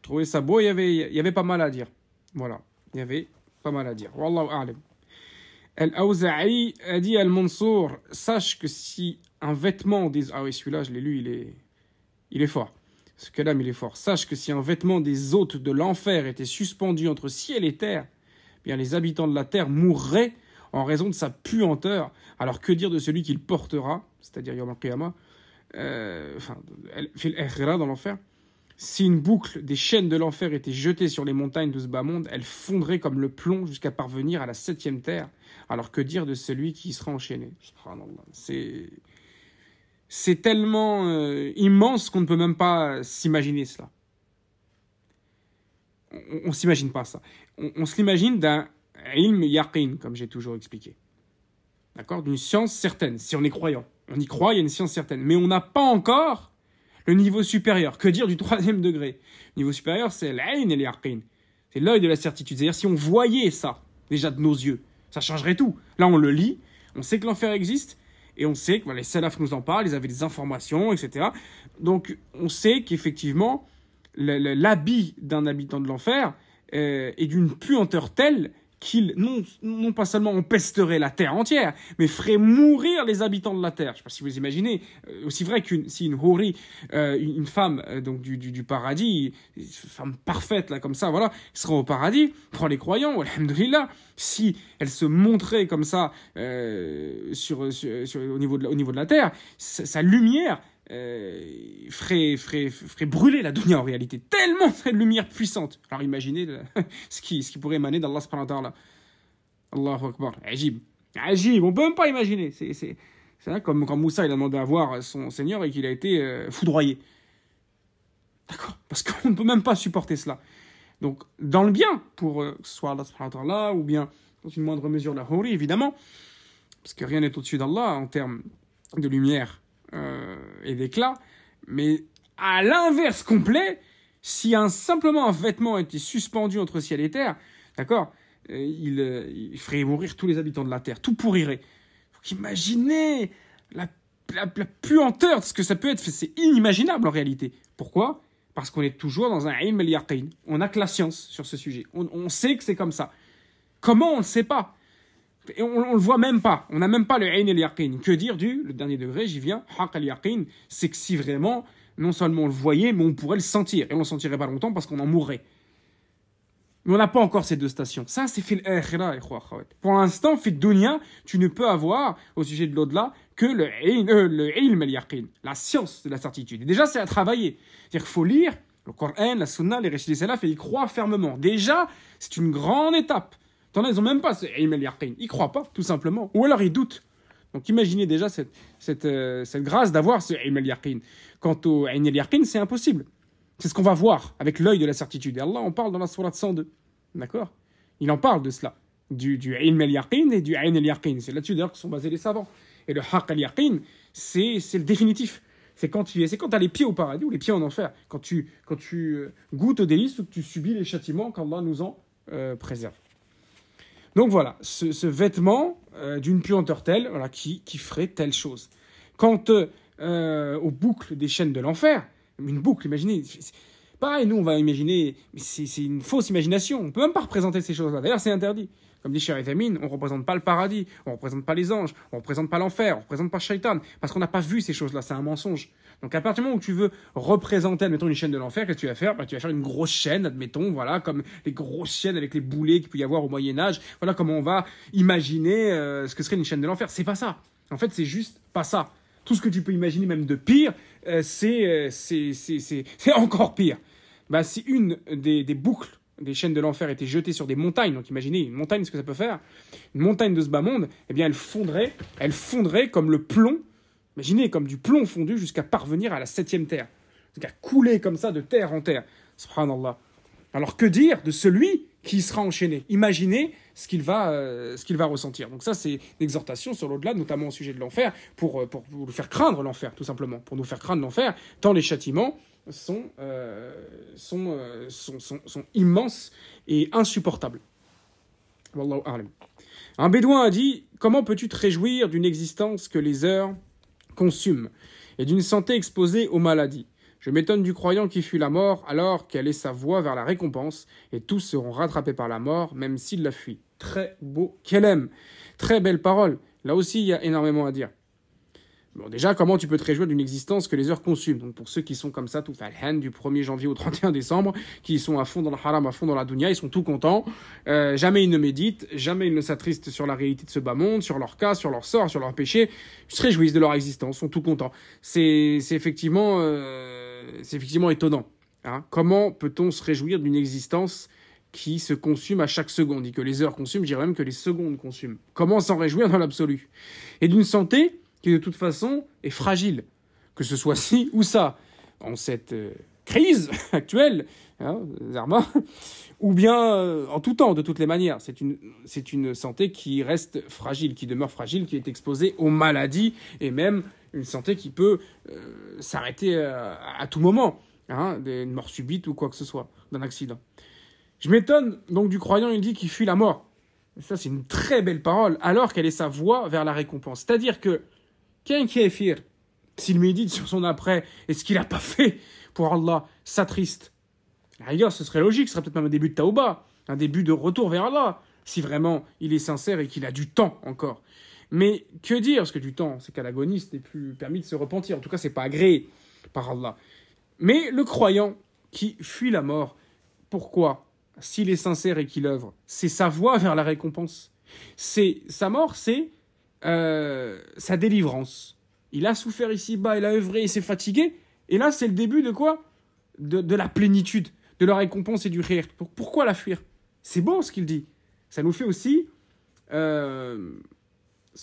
trouvais ça beau, il y avait, il y avait pas mal à dire. Voilà, il y avait pas mal à dire. Wallahu Al-Awza'i a dit Al-Mansour Sache que si un vêtement, des... Ah oui, celui-là, je l'ai lu, il est, il est fort. Ce calame, il est fort. Sache que si un vêtement des hôtes de l'enfer était suspendu entre ciel et terre, eh bien les habitants de la terre mourraient en raison de sa puanteur. Alors que dire de celui qu'il portera, c'est-à-dire Yom al euh, enfin, dans l'enfer Si une boucle des chaînes de l'enfer était jetée sur les montagnes de ce bas monde, elle fondrait comme le plomb jusqu'à parvenir à la septième terre. Alors que dire de celui qui y sera enchaîné C'est c'est tellement euh, immense qu'on ne peut même pas s'imaginer cela. On ne s'imagine pas ça. On, se l'imagine d'un ilm yaqin, comme j'ai toujours expliqué. D'accord D'une science certaine, si on est croyant. On y croit, il y a une science certaine. Mais on n'a pas encore le niveau supérieur. Que dire du troisième degré Le niveau supérieur, c'est l'ain et yaqin. C'est l'œil de la certitude. C'est-à-dire, si on voyait ça, déjà de nos yeux, ça changerait tout. Là, on le lit, on sait que l'enfer existe, et on sait que les salafs nous en parlent, ils avaient des informations, etc. Donc on sait qu'effectivement, l'habit d'un habitant de l'enfer euh, est d'une puanteur telle qu'il, non, pas seulement on pesterait la terre entière, mais ferait mourir les habitants de la terre. Je ne sais pas si vous imaginez, euh, aussi vrai qu'une si une euh, une femme euh, donc du, paradis, une femme parfaite là comme ça, voilà, sera au paradis, prend les croyants, alhamdoulilah, si elle se montrait comme ça sur, sur, au, niveau de la, terre, sa lumière euh, ferait, brûler la dunya en réalité. Tellement de lumière puissante. Alors imaginez ce, qui, ce qui pourrait émaner d'Allah subhanahu wa ta'ala. Allahu Akbar, ajib. Ajib, on peut même pas imaginer. C'est, comme quand Moussa il a demandé à voir son Seigneur et qu'il a été euh, foudroyé. D'accord Parce qu'on ne peut même pas supporter cela. Donc, dans le bien, pour euh, que ce soit Allah subhanahu ou bien dans une moindre mesure la horreur évidemment, parce que rien n'est au-dessus d'Allah en termes de lumière euh, et d'éclat. Mais à l'inverse complet, si un, simplement un vêtement était suspendu entre ciel et terre, d'accord, euh, euh, il, ferait mourir tous les habitants de la terre, tout pourrirait. Faut imaginez la, puanteur de ce que ça peut être, c'est inimaginable en réalité. Pourquoi Parce qu'on est toujours dans un ilm al On n'a que la science sur ce sujet. On, on sait que c'est comme ça. Comment on ne sait pas et on, ne le voit même pas. On n'a même pas le Ain et yaqin. Que dire du dernier degré J'y viens. Haq al yaqin, c'est que si vraiment, non seulement on le voyait, mais on pourrait le sentir. Et on le sentirait pas longtemps parce qu'on en mourrait. Mais on n'a pas encore ces deux stations. Ça, c'est fil Pour l'instant, fil dounia tu ne peux avoir, au sujet de l'au-delà, que le Ain euh, le ilm al yaqin, la science de la certitude. déjà, c'est à travailler. C'est-à-dire qu'il faut lire le Coran, la Sunna, les récits des Salaf et y croire fermement. Déjà, c'est une grande étape ils n'ont même pas ce Ilm al Ils croient pas, tout simplement. Ou alors ils doutent. Donc imaginez déjà cette, euh, grâce d'avoir ce Ilm al Quant au Aïm al c'est impossible. C'est ce qu'on va voir avec l'œil de la certitude. Et Allah en parle dans la Sourate 102. D'accord Il en parle de cela. Du, du Ilm et du Aïm al C'est là-dessus d'ailleurs que sont basés les savants. Et le Haq al-Yaqin, c'est le définitif. C'est quand tu es, c'est quand as les pieds au paradis ou les pieds en enfer. Quand tu, quand tu euh, goûtes aux délices ou que tu subis les châtiments qu'Allah nous en euh, préserve. Donc voilà, ce, vêtement euh, d'une puanteur telle, voilà, qui, qui ferait telle chose. Quant euh, aux boucles des chaînes de l'enfer, une boucle, imaginez, pareil, nous on va imaginer, c'est une fausse imagination, on peut même pas représenter ces choses-là, d'ailleurs c'est interdit. Comme dit Sherif Amin, on ne représente pas le paradis, on ne représente pas les anges, on ne représente pas l'enfer, on ne représente pas Shaitan, parce qu'on n'a pas vu ces choses-là, c'est un mensonge. Donc à partir du moment où tu veux représenter, admettons, une chaîne de l'enfer, qu'est-ce que tu vas faire bah, Tu vas faire une grosse chaîne, admettons, voilà, comme les grosses chaînes avec les boulets qu'il peut y avoir au Moyen Âge, voilà comment on va imaginer euh, ce que serait une chaîne de l'enfer. C'est pas ça. En fait, c'est juste pas ça. Tout ce que tu peux imaginer, même de pire, euh, euh, c'est encore pire. Bah, si une des boucles des chaînes de l'enfer étaient jetées sur des montagnes, donc imaginez une montagne, ce que ça peut faire, une montagne de ce bas monde, eh bien elle fondrait, elle fondrait comme le plomb, imaginez comme du plomb fondu jusqu'à parvenir à la septième terre, jusqu'à couler comme ça de terre en terre. Subhanallah. Alors que dire de celui qui sera enchaîné Imaginez ce qu'il va, euh, ce va ressentir. Donc ça, c'est une exhortation sur l'au-delà, notamment au sujet de l'enfer, pour, euh, pour, faire craindre l'enfer, tout simplement, pour nous faire craindre l'enfer, tant les châtiments euh, euh, sont, sont, sont, immenses et insupportables. Un bédouin a dit Comment peux-tu te réjouir d'une existence que les heures consument et d'une santé exposée aux maladies Je m'étonne du croyant qui fuit la mort alors qu'elle est sa voie vers la récompense et tous seront rattrapés par la mort même s'il la fuit. Très beau qu'elle aime. Très belle parole. Là aussi, il y a énormément à dire déjà, comment tu peux te réjouir d'une existence que les heures consument Donc, pour ceux qui sont comme ça, tout falhan, du 1er janvier au 31 décembre, qui sont à fond dans le haram, à fond dans la dunya, ils sont tout contents. Euh, jamais ils ne méditent, jamais ils ne s'attristent sur la réalité de ce bas monde, sur leur cas, sur leur sort, sur leur péché. Ils se réjouissent de leur existence, sont tout contents. C'est effectivement, euh, c'est effectivement étonnant. Hein. comment peut-on se réjouir d'une existence qui se consume à chaque seconde, et que les heures consument, je dirais même que les secondes consument. Comment s'en réjouir dans l'absolu Et d'une santé de toute façon est fragile, que ce soit ci ou ça, en cette euh, crise actuelle, hein, ou bien euh, en tout temps, de toutes les manières. C'est une, une santé qui reste fragile, qui demeure fragile, qui est exposée aux maladies, et même une santé qui peut euh, s'arrêter à, tout moment, hein, Une d'une mort subite ou quoi que ce soit, d'un accident. Je m'étonne donc du croyant, il dit qu'il fuit la mort. Ça, c'est une très belle parole, alors qu'elle est sa voie vers la récompense. C'est-à-dire que qu'un kéfir. S'il médite sur son après et ce qu'il n'a pas fait pour Allah, s'attriste. triste D'ailleurs, ce serait logique, ce serait peut-être même un début de taouba, un début de retour vers Allah, si vraiment il est sincère et qu'il a du temps encore. Mais que dire ce que du temps, c'est qu'à l'agoniste n'est plus permis de se repentir. En tout cas, c'est pas agréé par Allah. Mais le croyant qui fuit la mort, pourquoi S'il est sincère et qu'il œuvre, c'est sa voie vers la récompense. C'est sa mort, c'est euh, sa délivrance. Il a souffert ici-bas, il a œuvré, il s'est fatigué. Et là, c'est le début de quoi de, la plénitude, de la récompense et du rire. pourquoi la fuir C'est bon ce qu'il dit. Ça nous fait aussi, euh,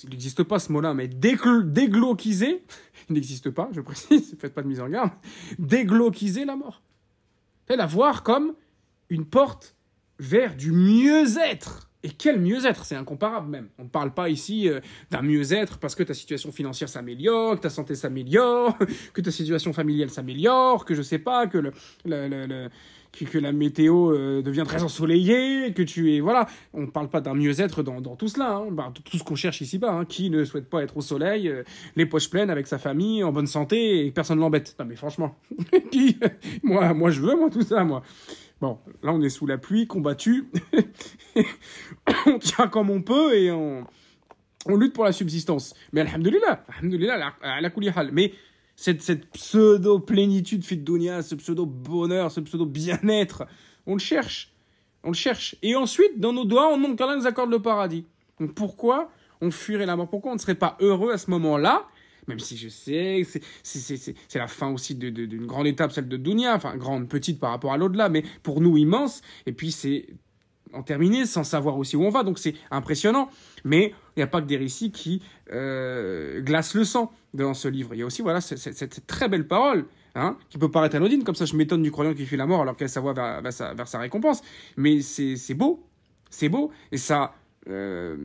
il n'existe pas ce mot-là, mais dégloquiser, il n'existe pas, je précise, ne faites pas de mise en garde, dégloquiser la mort. la voir comme une porte vers du mieux-être. Et quel mieux-être, c'est incomparable même. On ne parle pas ici euh, d'un mieux-être parce que ta situation financière s'améliore, que ta santé s'améliore, que ta situation familiale s'améliore, que je sais pas, que, le, que, la météo euh, devient très ensoleillée, que tu es... Voilà, on ne parle pas d'un mieux-être dans, dans, tout cela, hein. Bah, tout ce qu'on cherche ici-bas. Hein. Qui ne souhaite pas être au soleil, euh, les poches pleines, avec sa famille, en bonne santé, et que personne ne l'embête Non mais franchement, qui moi, moi je veux, moi, tout ça, moi. Bon, là, on est sous la pluie, combattu. on tient comme on peut et on, lutte pour la subsistance. Mais alhamdoulilah, alhamdoulilah, la Mais cette, pseudo-plénitude fidounia, ce pseudo-bonheur, ce pseudo-bien-être, on le cherche. On le cherche. Et ensuite, dans nos doigts, on qu'Allah nous accorde le paradis. Donc pourquoi on fuirait la mort Pourquoi on ne serait pas heureux à ce moment-là même si je sais que c'est la fin aussi d'une grande étape, celle de Dunia, enfin grande, petite par rapport à l'au-delà, mais pour nous immense, et puis c'est en terminer sans savoir aussi où on va, donc c'est impressionnant, mais il n'y a pas que des récits qui euh, glacent le sang dans ce livre, il y a aussi voilà cette, très belle parole, hein, qui peut paraître anodine, comme ça je m'étonne du croyant qui fait la mort alors qu'elle s'avoue vers, sa, récompense, mais c'est beau, c'est beau, et ça, euh,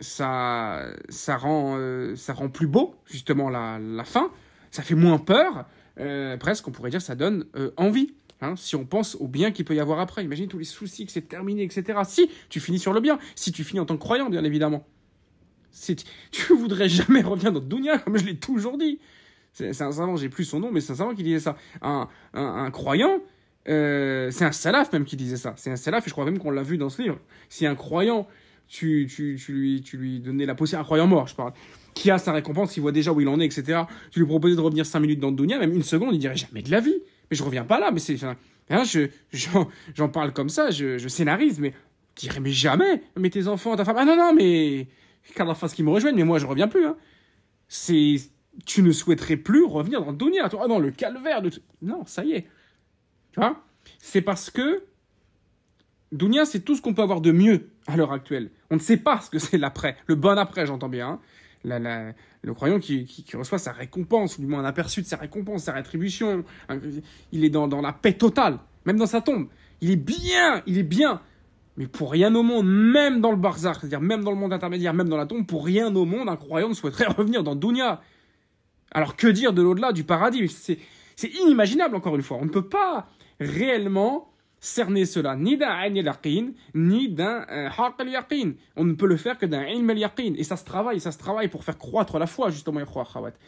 ça, ça, rend, euh, ça rend plus beau, justement, la, fin. Ça fait moins peur. Euh, presque, on pourrait dire, ça donne envie. Hein, si on pense au bien qu'il peut y avoir après. Imagine tous les soucis que c'est terminé, etc. Si tu finis sur le bien, si tu finis en tant que croyant, bien évidemment. Si tu voudrais jamais revenir dans Dounia, comme je l'ai toujours dit. C'est un savant, j'ai plus son nom, mais c'est un savant qui disait ça. Un, un, croyant, c'est un salaf même qui disait ça. C'est un salaf, et je crois même qu'on l'a vu dans ce livre. Si un croyant tu, tu, lui, tu lui donnais la possibilité, un croyant mort, je parle, qui a sa récompense, il voit déjà où il en est, etc. Tu lui proposais de revenir cinq minutes dans le même une seconde, il dirait jamais de la vie. Mais je reviens pas là, mais c'est. hein, je, j'en, parle comme ça, je, je scénarise, mais je dirais, mais jamais, mais tes enfants, ta femme, ah non, non, mais. Qu'à la face qui me rejoignent, mais moi je reviens plus. Hein. C'est. Tu ne souhaiterais plus revenir dans le toi. Ah non, le calvaire de. Non, ça y est. Tu vois C'est parce que Dounia, c'est tout ce qu'on peut avoir de mieux à l'heure actuelle. On ne sait pas ce que c'est l'après, le bon après, j'entends bien. Hein. le croyant qui, reçoit sa récompense, ou du moins un aperçu de sa récompense, sa rétribution, hein, il est dans, la paix totale, même dans sa tombe. Il est bien, il est bien. Mais pour rien au monde, même dans le barzakh, c'est-à-dire même dans le monde intermédiaire, même dans la tombe, pour rien au monde, un croyant ne souhaiterait revenir dans Dounia. Alors que dire de l'au-delà du paradis c'est inimaginable, encore une fois. On ne peut pas réellement cerner cela ni d'un al yaqin ni d'un euh, haq al yaqin. On ne peut le faire que d'un ilm al yaqin et ça se travaille, ça se travaille pour faire croître la foi justement et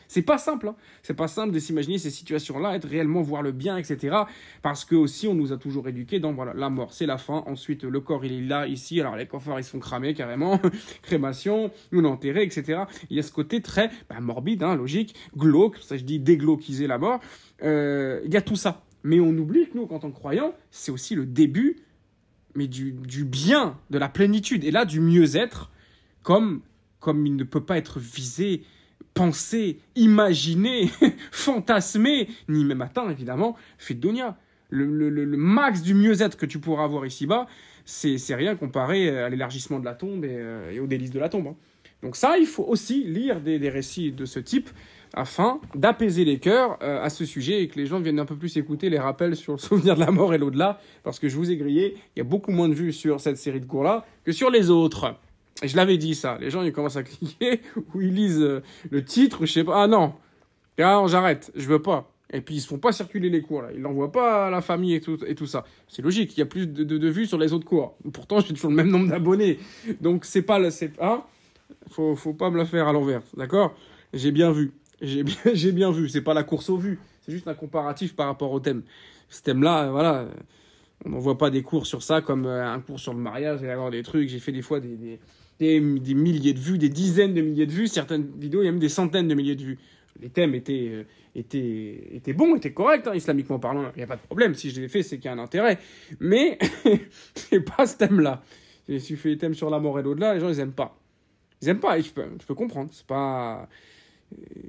C'est pas simple, hein. c'est pas simple de s'imaginer ces situations-là, être réellement voir le bien, etc. Parce que aussi on nous a toujours éduqué dans voilà la mort c'est la fin, ensuite le corps il est là ici, alors les coffres ils sont cramés carrément, crémation, nous l'enterrer, etc. Il y a ce côté très ben, morbide, hein, logique, glauque, ça je dis dégloquiser la mort. Euh, il y a tout ça. Mais on oublie que nous, quand on que c'est aussi le début, mais du, du, bien, de la plénitude, et là du mieux-être, comme, comme il ne peut pas être visé, pensé, imaginé, fantasmé, ni même atteint évidemment, fait Le, le, le, max du mieux-être que tu pourras avoir ici-bas, c'est rien comparé à l'élargissement de la tombe et, euh, aux délices de la tombe. Hein. Donc ça, il faut aussi lire des, récits de ce type afin d'apaiser les cœurs euh, à ce sujet et que les gens viennent un peu plus écouter les rappels sur le souvenir de la mort et l'au-delà, parce que je vous ai grillé, il y a beaucoup moins de vues sur cette série de cours-là que sur les autres. Et je l'avais dit ça, les gens ils commencent à cliquer ou ils lisent euh, le titre, je sais pas, ah non, ah, j'arrête, je veux pas. Et puis ils se font pas circuler les cours là, ils l'envoient pas à la famille et tout, et tout ça. C'est logique, il y a plus de, vues sur les autres cours. Pourtant je suis toujours le même nombre d'abonnés, donc c'est pas le... C'est, hein. Faut, faut pas me la faire à l'envers, d'accord J'ai bien vu. J'ai bien, vu. C'est pas la course au vues, C'est juste un comparatif par rapport au thème. Ce thème-là, euh, voilà. On n'en voit pas des cours sur ça comme euh, un cours sur le mariage et avoir des trucs. J'ai fait des fois des, des, milliers de vues, des dizaines de milliers de vues. Certaines vidéos, il y a même des centaines de milliers de vues. Les thèmes étaient, euh, étaient, bons, étaient corrects, hein, islamiquement parlant. Il n'y a pas de problème. Si je les ai fait, c'est qu'il y a un intérêt. Mais c'est pas ce thème-là. j'ai suis fais les thèmes sur la mort et l'au-delà, les gens, ils n'aiment pas ils pas, je peux, comprendre, c'est pas,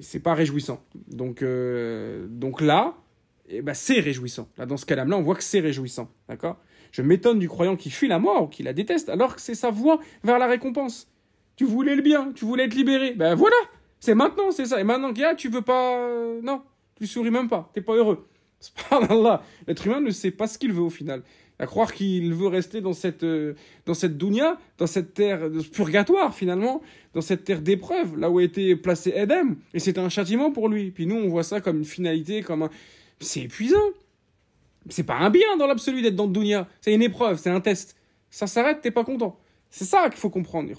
c'est pas réjouissant. Donc, euh, donc là, eh ben c'est réjouissant. Là, dans ce calame-là, on voit que c'est réjouissant, d'accord Je m'étonne du croyant qui fuit la mort ou qui la déteste, alors que c'est sa voie vers la récompense. Tu voulais le bien, tu voulais être libéré, ben voilà C'est maintenant, c'est ça. Et maintenant a, tu veux pas... Euh, non, tu souris même pas, t'es pas heureux. l'être humain ne sait pas ce qu'il veut au final à croire qu'il veut rester dans cette, euh, dans cette dounia, dans cette terre de purgatoire finalement, dans cette terre d'épreuve, là où a été placé Edem. Et c'est un châtiment pour lui. Puis nous, on voit ça comme une finalité, comme un... C'est épuisant. C'est pas un bien dans l'absolu d'être dans dounia. C'est une épreuve, c'est un test. Ça s'arrête, t'es pas content. C'est ça qu'il faut comprendre,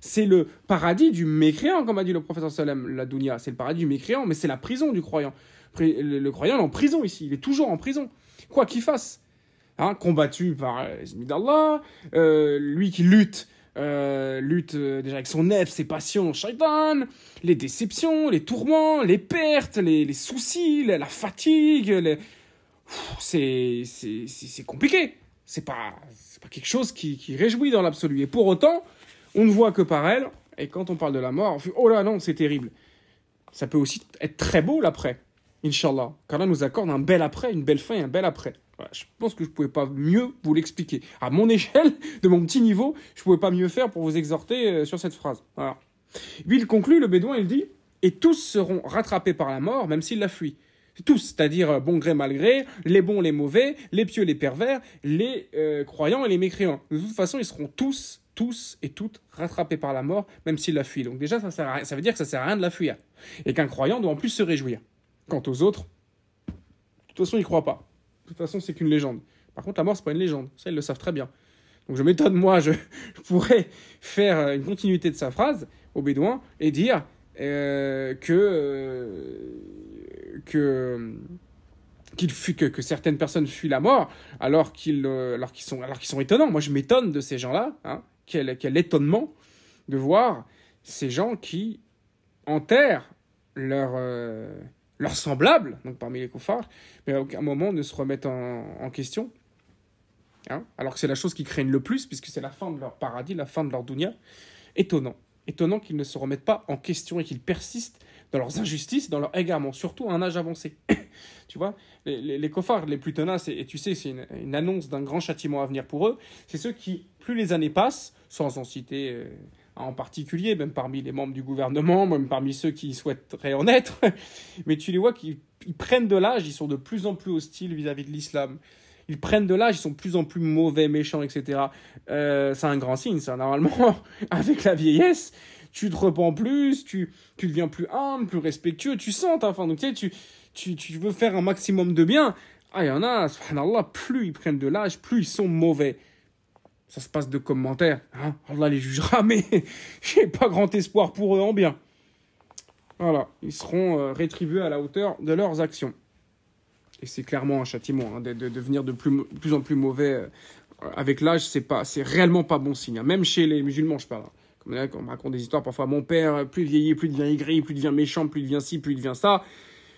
C'est le paradis du mécréant, comme a dit le professeur Salem, la dounia. C'est le paradis du mécréant, mais c'est la prison du croyant. Le, croyant est en prison ici, il est toujours en prison. Quoi qu'il fasse, Hein, combattu par euh, les euh, lui qui lutte, euh, lutte déjà avec son nef, ses passions, shaitan, les déceptions, les tourments, les pertes, les, soucis, la, fatigue, les... c'est compliqué. C'est pas, pas quelque chose qui, réjouit dans l'absolu. Et pour autant, on ne voit que par elle. Et quand on parle de la mort, on Oh là non, c'est terrible. Ça peut aussi être très beau l'après. Inch'Allah. là nous accorde un bel après, une belle fin, et un bel après je pense que je ne pouvais pas mieux vous l'expliquer. À mon échelle, de mon petit niveau, je ne pouvais pas mieux faire pour vous exhorter euh, sur cette phrase. Voilà. il conclut, le Bédouin, il dit Et tous seront rattrapés par la mort, même s'ils la fuient. Tous, c'est-à-dire euh, bon gré, mal gré, les bons, les mauvais, les pieux, les pervers, les euh, croyants et les mécréants. De toute façon, ils seront tous, tous et toutes rattrapés par la mort, même s'ils la fuient. Donc, déjà, ça, ça veut dire que ça ne sert à rien de la fuir. Et qu'un croyant doit en plus se réjouir. Quant aux autres, de toute façon, ils ne croient pas. De toute façon, c'est qu'une légende. Par contre, la mort, c'est pas une légende. Ça, ils le savent très bien. Donc je m'étonne, moi, je, pourrais faire euh, une continuité de sa phrase au bédouin et dire euh, que, euh, que, que, certaines personnes fuient la mort alors qu'ils sont, sont étonnants. Moi, je m'étonne de ces gens-là. Hein. Quel, quel étonnement de voir ces gens qui enterrent leur leurs semblables, donc parmi les kofars mais à aucun moment ne se remettent en, question. Hein. Alors que c'est la chose qu'ils craignent le plus, puisque c'est la fin de leur paradis, la fin de leur dunya. Étonnant. Étonnant qu'ils ne se remettent pas en question et qu'ils persistent dans leurs injustices, dans leur égarement, surtout à un âge avancé. tu vois, les, les, les les plus tenaces, et, tu sais, c'est une, annonce d'un grand châtiment à venir pour eux, c'est ceux qui, plus les années passent, sans en citer... Euh, en particulier, même parmi les membres du gouvernement, même parmi ceux qui souhaiteraient en être, mais tu les vois qui prennent de l'âge, ils sont de plus en plus hostiles vis-à-vis de l'islam. Ils prennent de l'âge, ils sont de plus en plus mauvais, méchants, etc. Euh, c'est un grand signe, ça, normalement. Avec la vieillesse, tu te repens plus, tu, tu deviens plus humble, plus respectueux, tu sens ta Donc, tu tu, tu veux faire un maximum de bien. Ah, il y en a, subhanallah, plus ils prennent de l'âge, plus ils sont mauvais ça se passe de commentaires. Hein Allah oh les jugera, mais j'ai pas grand espoir pour eux en bien. Voilà, ils seront euh, rétribués à la hauteur de leurs actions. Et c'est clairement un châtiment, hein, de, devenir de plus, en plus mauvais euh, avec l'âge, c'est pas, c'est réellement pas bon signe. Hein. Même chez les musulmans, je parle. Hein. Comme on raconte des histoires, parfois mon père, euh, plus il vieillit, plus il devient aigri, plus il devient méchant, plus il devient ci, plus il devient ça.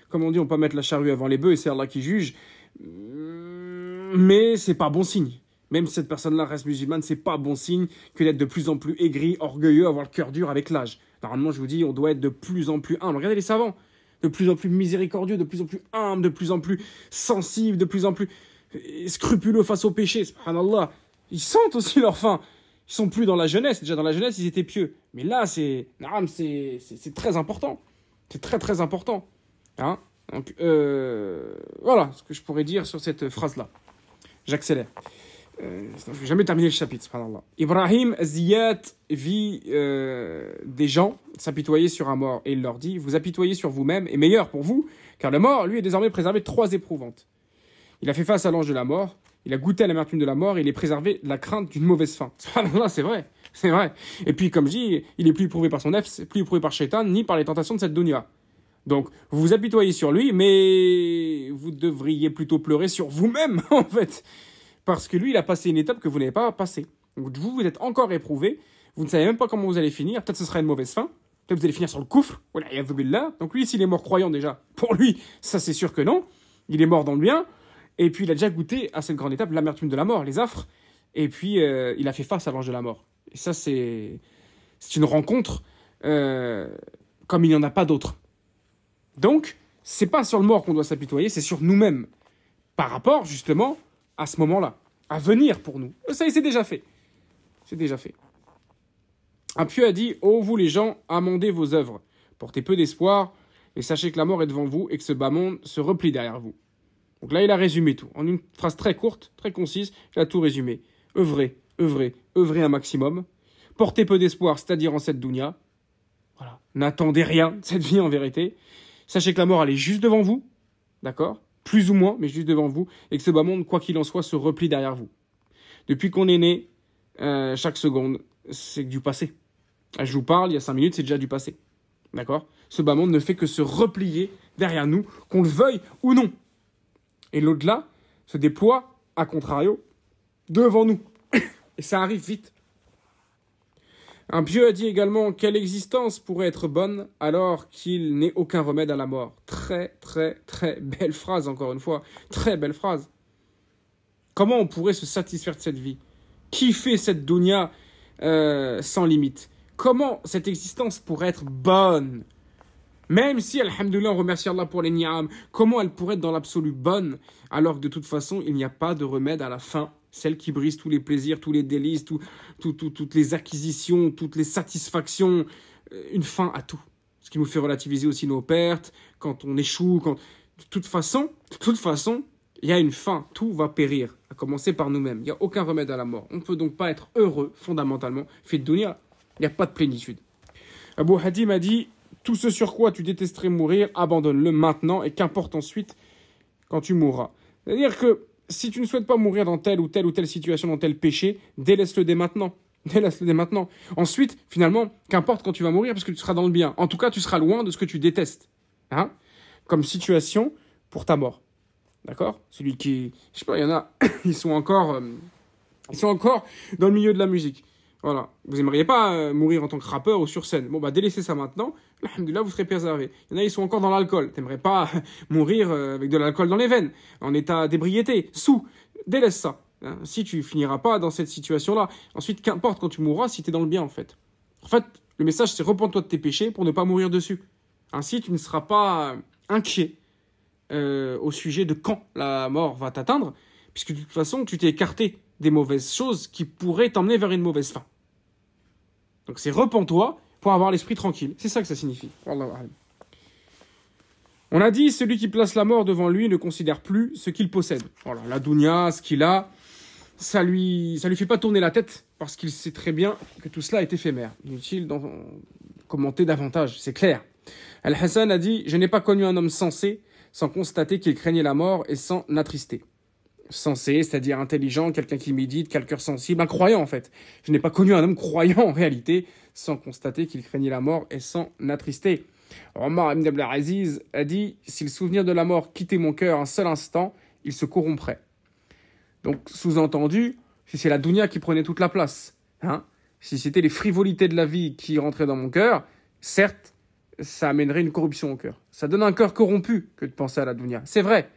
Comme on dit, on peut mettre la charrue avant les bœufs et c'est Allah qui juge. Mm, mais c'est pas bon signe. Même si cette personne-là reste musulmane, c'est pas bon signe que d'être de plus en plus aigri, orgueilleux, avoir le cœur dur avec l'âge. Normalement, je vous dis, on doit être de plus en plus humble. Regardez les savants, de plus en plus miséricordieux, de plus en plus humble, de plus en plus sensible, de plus en plus euh, scrupuleux face au péché. Subhanallah, ils sentent aussi leur faim. Ils sont plus dans la jeunesse. Déjà dans la jeunesse, ils étaient pieux. Mais là, c'est c'est très important. C'est très très important. Hein? Donc euh, voilà ce que je pourrais dire sur cette phrase là. J'accélère. Euh, je ne vais jamais terminer le chapitre, Ibrahim Ziyat vit euh, des gens s'apitoyer sur un mort et il leur dit Vous apitoyez sur vous-même et meilleur pour vous, car le mort, lui, est désormais préservé de trois éprouvantes. Il a fait face à l'ange de la mort, il a goûté à l'amertume de la mort et il est préservé de la crainte d'une mauvaise fin. c'est vrai, c'est vrai. Et puis, comme je dis, il n'est plus éprouvé par son nefs, plus éprouvé par Shaitan, ni par les tentations de cette dunya. Donc, vous vous apitoyez sur lui, mais vous devriez plutôt pleurer sur vous-même, en fait. Parce que lui, il a passé une étape que vous n'avez pas passée. Donc vous, vous êtes encore éprouvé, vous ne savez même pas comment vous allez finir, peut-être ce sera une mauvaise fin, peut-être vous allez finir sur le coufre, voilà, là. Donc lui, s'il est mort croyant déjà, pour lui, ça c'est sûr que non, il est mort dans le bien, et puis il a déjà goûté à cette grande étape, l'amertume de la mort, les affres, et puis euh, il a fait face à l'ange de la mort. Et ça, c'est une rencontre euh, comme il n'y en a pas d'autre. Donc, c'est pas sur le mort qu'on doit s'apitoyer, c'est sur nous-mêmes. Par rapport, justement, à ce moment-là, à venir pour nous. Euh, ça, c'est déjà fait. C'est déjà fait. Un pieu a dit Ô oh, vous les gens, amendez vos œuvres, portez peu d'espoir, et sachez que la mort est devant vous et que ce bas monde se replie derrière vous. Donc là, il a résumé tout. En une phrase très courte, très concise, il a tout résumé. Œuvrez, œuvrez, œuvrez un maximum. Portez peu d'espoir, c'est-à-dire en cette dounia. Voilà. N'attendez rien de cette vie en vérité. Sachez que la mort, elle est juste devant vous. D'accord plus ou moins, mais juste devant vous, et que ce bas monde, quoi qu'il en soit, se replie derrière vous. Depuis qu'on est né, euh, chaque seconde, c'est du passé. Ah, je vous parle, il y a cinq minutes, c'est déjà du passé. D'accord Ce bas monde ne fait que se replier derrière nous, qu'on le veuille ou non. Et l'au-delà se déploie, à contrario, devant nous. et ça arrive vite. Un pieu a dit également quelle existence pourrait être bonne alors qu'il n'est aucun remède à la mort. Très très très belle phrase encore une fois, très belle phrase. Comment on pourrait se satisfaire de cette vie Qui fait cette dunya euh, sans limite Comment cette existence pourrait être bonne Même si, alhamdoulilah, on remercie Allah pour les ni'am, comment elle pourrait être dans l'absolu bonne alors que de toute façon, il n'y a pas de remède à la fin celle qui brise tous les plaisirs, tous les délices, toutes les acquisitions, toutes les satisfactions, euh, une fin à tout. Ce qui nous fait relativiser aussi nos pertes, quand on échoue, quand... De toute façon, de toute façon, il y a une fin, tout va périr, à commencer par nous-mêmes. Il n'y a aucun remède à la mort. On ne peut donc pas être heureux, fondamentalement. Fait dunya, il n'y a pas de plénitude. Abu Hadim a dit Tout ce sur quoi tu détesterais mourir, abandonne-le maintenant et qu'importe ensuite quand tu mourras. C'est-à-dire que si tu ne souhaites pas mourir dans telle ou telle ou telle situation, dans tel péché, délaisse-le dès maintenant. Délaisse-le dès maintenant. Ensuite, finalement, qu'importe quand tu vas mourir, parce que tu seras dans le bien. En tout cas, tu seras loin de ce que tu détestes. Hein Comme situation pour ta mort. D'accord Celui qui. Je sais pas, il y en a, ils sont encore. Euh, ils sont encore dans le milieu de la musique. Voilà. Vous aimeriez pas euh, mourir en tant que rappeur ou sur scène. Bon, bah délaissez ça maintenant. Là vous serez préservé. Il y en a, ils sont encore dans l'alcool. T'aimerais pas mourir euh, avec de l'alcool dans les veines, en état d'ébriété, sous. Délaisse ça. Hein. si tu finiras pas dans cette situation-là. Ensuite, qu'importe quand tu mourras, si tu es dans le bien, en fait. En fait, le message, c'est repends-toi de tes péchés pour ne pas mourir dessus. Ainsi, tu ne seras pas euh, inquiet au sujet de quand la mort va t'atteindre, puisque de toute façon, tu t'es écarté des mauvaises choses qui pourraient t'emmener vers une mauvaise fin. Donc c'est repens-toi pour avoir l'esprit tranquille. C'est ça que ça signifie. On a dit, celui qui place la mort devant lui ne considère plus ce qu'il possède. Voilà, la dounia, ce qu'il a, ça lui, ça lui fait pas tourner la tête parce qu'il sait très bien que tout cela est éphémère. Inutile d'en commenter davantage, c'est clair. Al-Hassan a dit Je n'ai pas connu un homme sensé sans constater qu'il craignait la mort et sans l'attrister » sensé, c'est-à-dire intelligent, quelqu'un qui médite, quelqu'un sensible, un croyant en fait. Je n'ai pas connu un homme croyant en réalité sans constater qu'il craignait la mort et sans attrister. Omar Ibn Aziz a dit Si le souvenir de la mort quittait mon cœur un seul instant, il se corromprait. Donc, sous-entendu, si c'est la dounia qui prenait toute la place, hein, si c'était les frivolités de la vie qui rentraient dans mon cœur, certes, ça amènerait une corruption au cœur. Ça donne un cœur corrompu que de penser à la dounia. C'est vrai,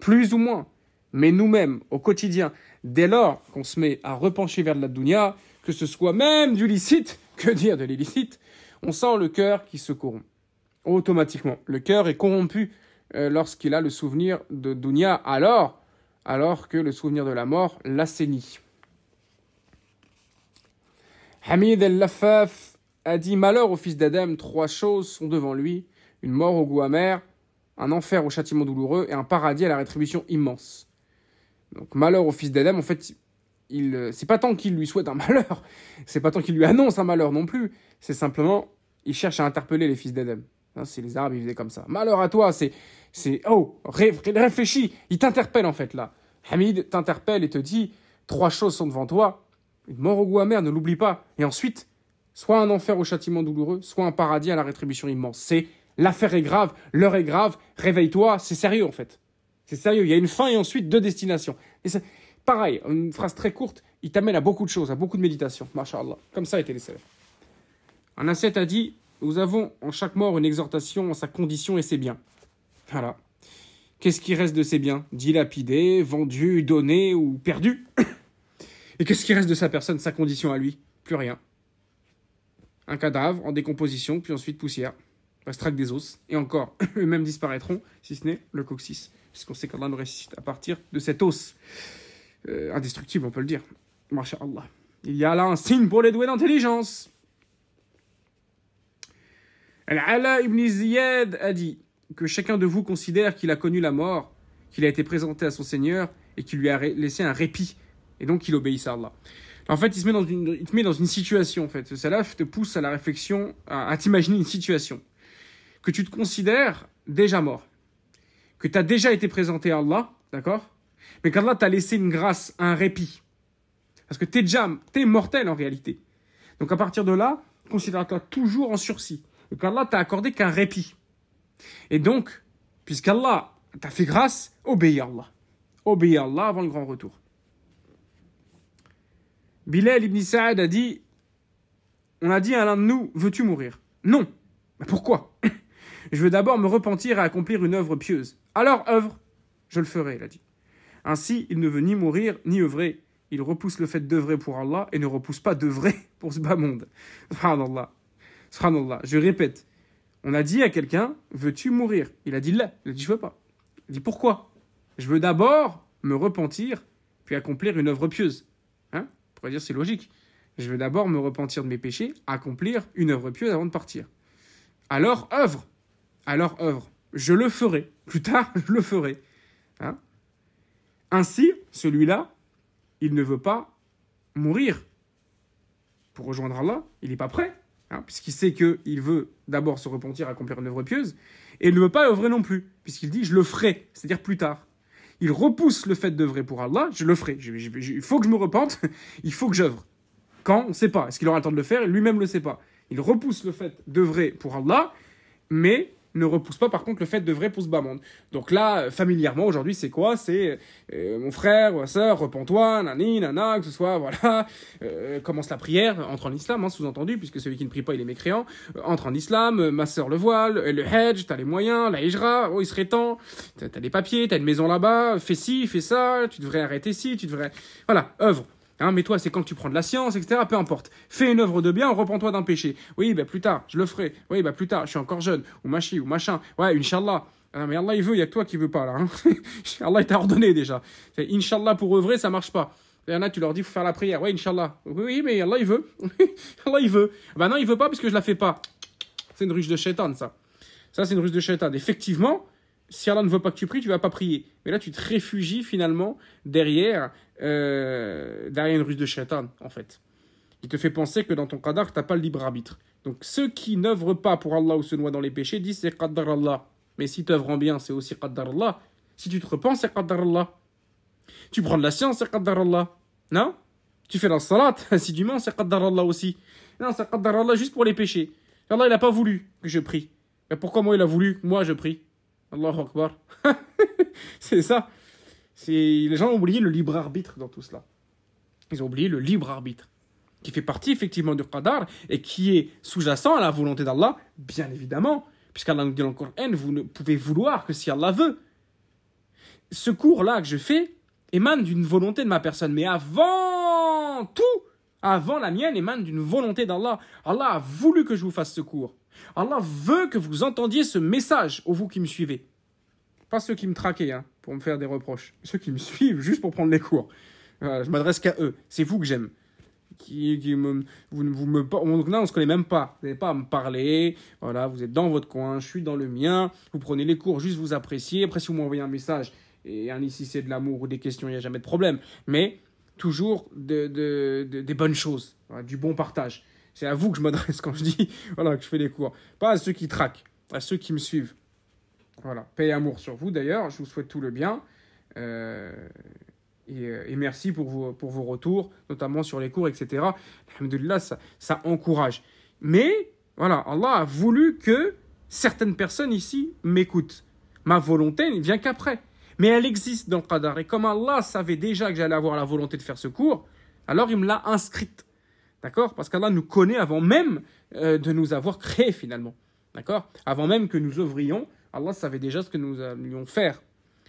plus ou moins mais nous-mêmes, au quotidien, dès lors qu'on se met à repencher vers la dounia, que ce soit même du licite, que dire de l'illicite, on sent le cœur qui se corrompt. Automatiquement. Le cœur est corrompu euh, lorsqu'il a le souvenir de dounia, alors, alors que le souvenir de la mort l'assainit. Hamid el-Lafaf a dit Malheur au fils d'Adam, trois choses sont devant lui une mort au goût amer, un enfer au châtiment douloureux et un paradis à la rétribution immense. Donc malheur au fils d'Adam, en fait, il, euh, c'est pas tant qu'il lui souhaite un malheur, c'est pas tant qu'il lui annonce un malheur non plus, c'est simplement, il cherche à interpeller les fils d'Adam. Hein, c'est les Arabes, ils faisaient comme ça. Malheur à toi, c'est, c'est, oh, réfléchis, il t'interpelle en fait là. Hamid t'interpelle et te dit, trois choses sont devant toi, une mort au goût amer, ne l'oublie pas. Et ensuite, soit un enfer au châtiment douloureux, soit un paradis à la rétribution immense. C'est, l'affaire est grave, l'heure est grave, réveille-toi, c'est sérieux en fait. C'est sérieux, il y a une fin et ensuite deux destinations. Et c'est pareil, une phrase très courte, il t'amène à beaucoup de choses, à beaucoup de méditation, mashallah. Comme ça étaient les salafs. Un ascète a dit Nous avons en chaque mort une exhortation en sa condition et ses biens. Voilà. Qu'est-ce qui reste de ses biens Dilapidés, vendu, donné ou perdu Et qu'est-ce qui reste de sa personne, sa condition à lui Plus rien. Un cadavre en décomposition, puis ensuite poussière. Reste que des os, et encore, eux-mêmes disparaîtront, si ce n'est le coccyx puisqu'on sait qu'Allah nous récite à partir de cette os euh, indestructible, on peut le dire. Masha'Allah. Il y a là un signe pour les doués d'intelligence. Al-Ala ibn Ziyad a dit que chacun de vous considère qu'il a connu la mort, qu'il a été présenté à son Seigneur et qu'il lui a laissé un répit, et donc qu'il obéisse à Allah. En fait, il, se met dans une, il te met dans une situation, en fait. Ce salaf te pousse à la réflexion, à t'imaginer une situation. Que tu te considères déjà mort que tu as déjà été présenté à Allah, d'accord Mais qu'Allah t'a laissé une grâce, un répit. Parce que t'es déjà, t'es mortel en réalité. Donc à partir de là, considère-toi toujours en sursis. Et qu'Allah t'a accordé qu'un répit. Et donc, puisqu'Allah t'a fait grâce, obéis Allah. Obéis à Allah avant le grand retour. Bilal ibn Sa'ad a dit On a dit à l'un de nous, veux-tu mourir Non. Mais pourquoi je veux d'abord me repentir et accomplir une œuvre pieuse. Alors, œuvre, je le ferai, il a dit. Ainsi, il ne veut ni mourir, ni œuvrer. Il repousse le fait d'œuvrer pour Allah et ne repousse pas d'œuvrer pour ce bas monde. Subhanallah. Subhanallah. Je répète. On a dit à quelqu'un, veux-tu mourir Il a dit là. Il a dit, je veux pas. Il dit, pourquoi Je veux d'abord me repentir, puis accomplir une œuvre pieuse. Hein On pourrait dire, c'est logique. Je veux d'abord me repentir de mes péchés, accomplir une œuvre pieuse avant de partir. Alors, œuvre. Alors leur œuvre. Je le ferai. Plus tard, je le ferai. Hein. Ainsi, celui-là, il ne veut pas mourir pour rejoindre Allah. Il n'est pas prêt, hein, puisqu'il sait qu'il veut d'abord se repentir, accomplir une œuvre pieuse, et il ne veut pas œuvrer non plus, puisqu'il dit je le ferai, c'est-à-dire plus tard. Il repousse le fait d'œuvrer pour Allah, je le ferai. il faut que je me repente, il faut que j'œuvre. Quand On ne sait pas. Est-ce qu'il aura le temps de le faire Lui-même ne le sait pas. Il repousse le fait d'œuvrer pour Allah, mais ne repousse pas par contre le fait de vrai pouce bas monde. Donc là, familièrement, aujourd'hui, c'est quoi C'est euh, mon frère, ou ma soeur, repens-toi, nani, nana, que ce soit, voilà, euh, commence la prière, entre en islam, hein, sous-entendu, puisque celui qui ne prie pas, il est mécréant, euh, entre en islam, ma soeur le voile, le hedge, t'as les moyens, la hijra, oh, il serait temps, t'as as les papiers, t'as une maison là-bas, fais ci, fais ça, tu devrais arrêter ci, tu devrais... Voilà, œuvre. Hein, mais toi, c'est quand tu prends de la science, etc. Peu importe. Fais une œuvre de bien, reprends-toi d'un péché. Oui, bah plus tard, je le ferai. Oui, bah plus tard, je suis encore jeune. Ou machi, ou machin. Ouais, Inch'Allah. Ah, mais Allah, il veut, il y a que toi qui veux pas, là. Hein. Allah, il t'a ordonné déjà. Inch'Allah, pour œuvrer, ça marche pas. Il y en a, tu leur dis, faut faire la prière. Ouais, Inch'Allah. Oui, mais Allah, il veut. Allah, il veut. Ah, bah non, il veut pas parce que je la fais pas. C'est une ruche de shaitan, ça. Ça, c'est une ruche de shaitan. Effectivement, si Allah ne veut pas que tu pries, tu vas pas prier. Mais là, tu te réfugies finalement derrière, euh, derrière une ruse de shaitan, en fait. Il te fait penser que dans ton qadar, tu n'as pas le libre arbitre. Donc ceux qui n'œuvrent pas pour Allah ou se noient dans les péchés disent c'est qadar Allah. Mais si tu œuvres en bien, c'est aussi qadar Allah. Si tu te repens, c'est qadar Allah. Tu prends de la science, c'est qadar Allah. Non Tu fais la salat assidûment, c'est qadar Allah aussi. Non, c'est qadar Allah juste pour les péchés. Allah, il n'a pas voulu que je prie. Mais pourquoi moi, il a voulu moi, je prie Allahu Akbar. c'est ça. Les gens ont oublié le libre arbitre dans tout cela. Ils ont oublié le libre arbitre, qui fait partie effectivement du qadar et qui est sous-jacent à la volonté d'Allah, bien évidemment. Puisqu'Allah nous dit dans le Coran, vous ne pouvez vouloir que si Allah veut. Ce cours-là que je fais émane d'une volonté de ma personne. Mais avant tout, avant la mienne, émane d'une volonté d'Allah. Allah a voulu que je vous fasse ce cours. Allah veut que vous entendiez ce message, Aux vous qui me suivez. Pas ceux qui me traquaient, hein, pour me faire des reproches. Ceux qui me suivent juste pour prendre les cours. Je je m'adresse qu'à eux. C'est vous que j'aime. Qui, qui vous, me, on, ne se connaît même pas. Vous n'avez pas à me parler. Voilà, vous êtes dans votre coin, je suis dans le mien. Vous prenez les cours, juste vous appréciez. Après, si vous m'envoyez un message, et un ici c'est de l'amour ou des questions, il n'y a jamais de problème. Mais toujours des bonnes choses, du bon partage. C'est à vous que je m'adresse quand je dis, voilà, que je fais les cours. Pas à ceux qui traquent, à ceux qui me suivent. Voilà, paix et amour sur vous d'ailleurs, je vous souhaite tout le bien. Euh, euh, et, merci pour vos, pour vos retours, notamment sur les cours, etc. Alhamdulillah, ça, ça encourage. Mais, voilà, Allah a voulu que certaines personnes ici m'écoutent. Ma volonté ne vient qu'après. Mais elle existe dans le Qadar. Et comme Allah savait déjà que j'allais avoir la volonté de faire ce cours, alors il me l'a inscrite. D'accord Parce qu'Allah nous connaît avant même euh, de nous avoir créés finalement. D'accord Avant même que nous ouvrions, Allah savait déjà ce que nous allions faire.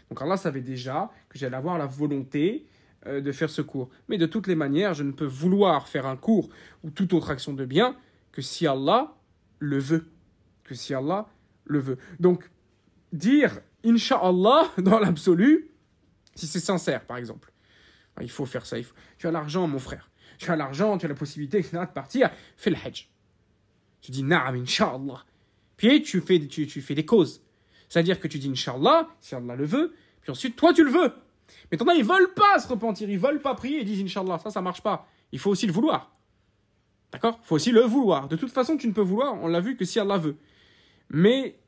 Donc Allah savait déjà que j'allais avoir la volonté euh, de faire ce cours. Mais de toutes les manières, je ne peux vouloir faire un cours ou toute autre action de bien que si Allah le veut. Que si Allah le veut. Donc, dire Inch'Allah dans l'absolu, si c'est sincère par exemple. Ah, il faut faire ça. Tu as l'argent, mon frère tu as l'argent, tu as la possibilité, etc., de partir, fais le Hajj. Tu dis Naam, Inch'Allah. Puis tu fais, tu, fais des causes. C'est-à-dire que tu dis Inch'Allah, si Allah le veut, puis ensuite toi tu le veux. Mais t'en as, ils veulent pas se repentir, ils veulent pas prier, ils disent Inch'Allah, ça, ça marche pas. Il faut aussi le vouloir. D'accord Il faut aussi le vouloir. De toute façon, tu ne peux vouloir, on l'a vu, que si Allah veut. Mais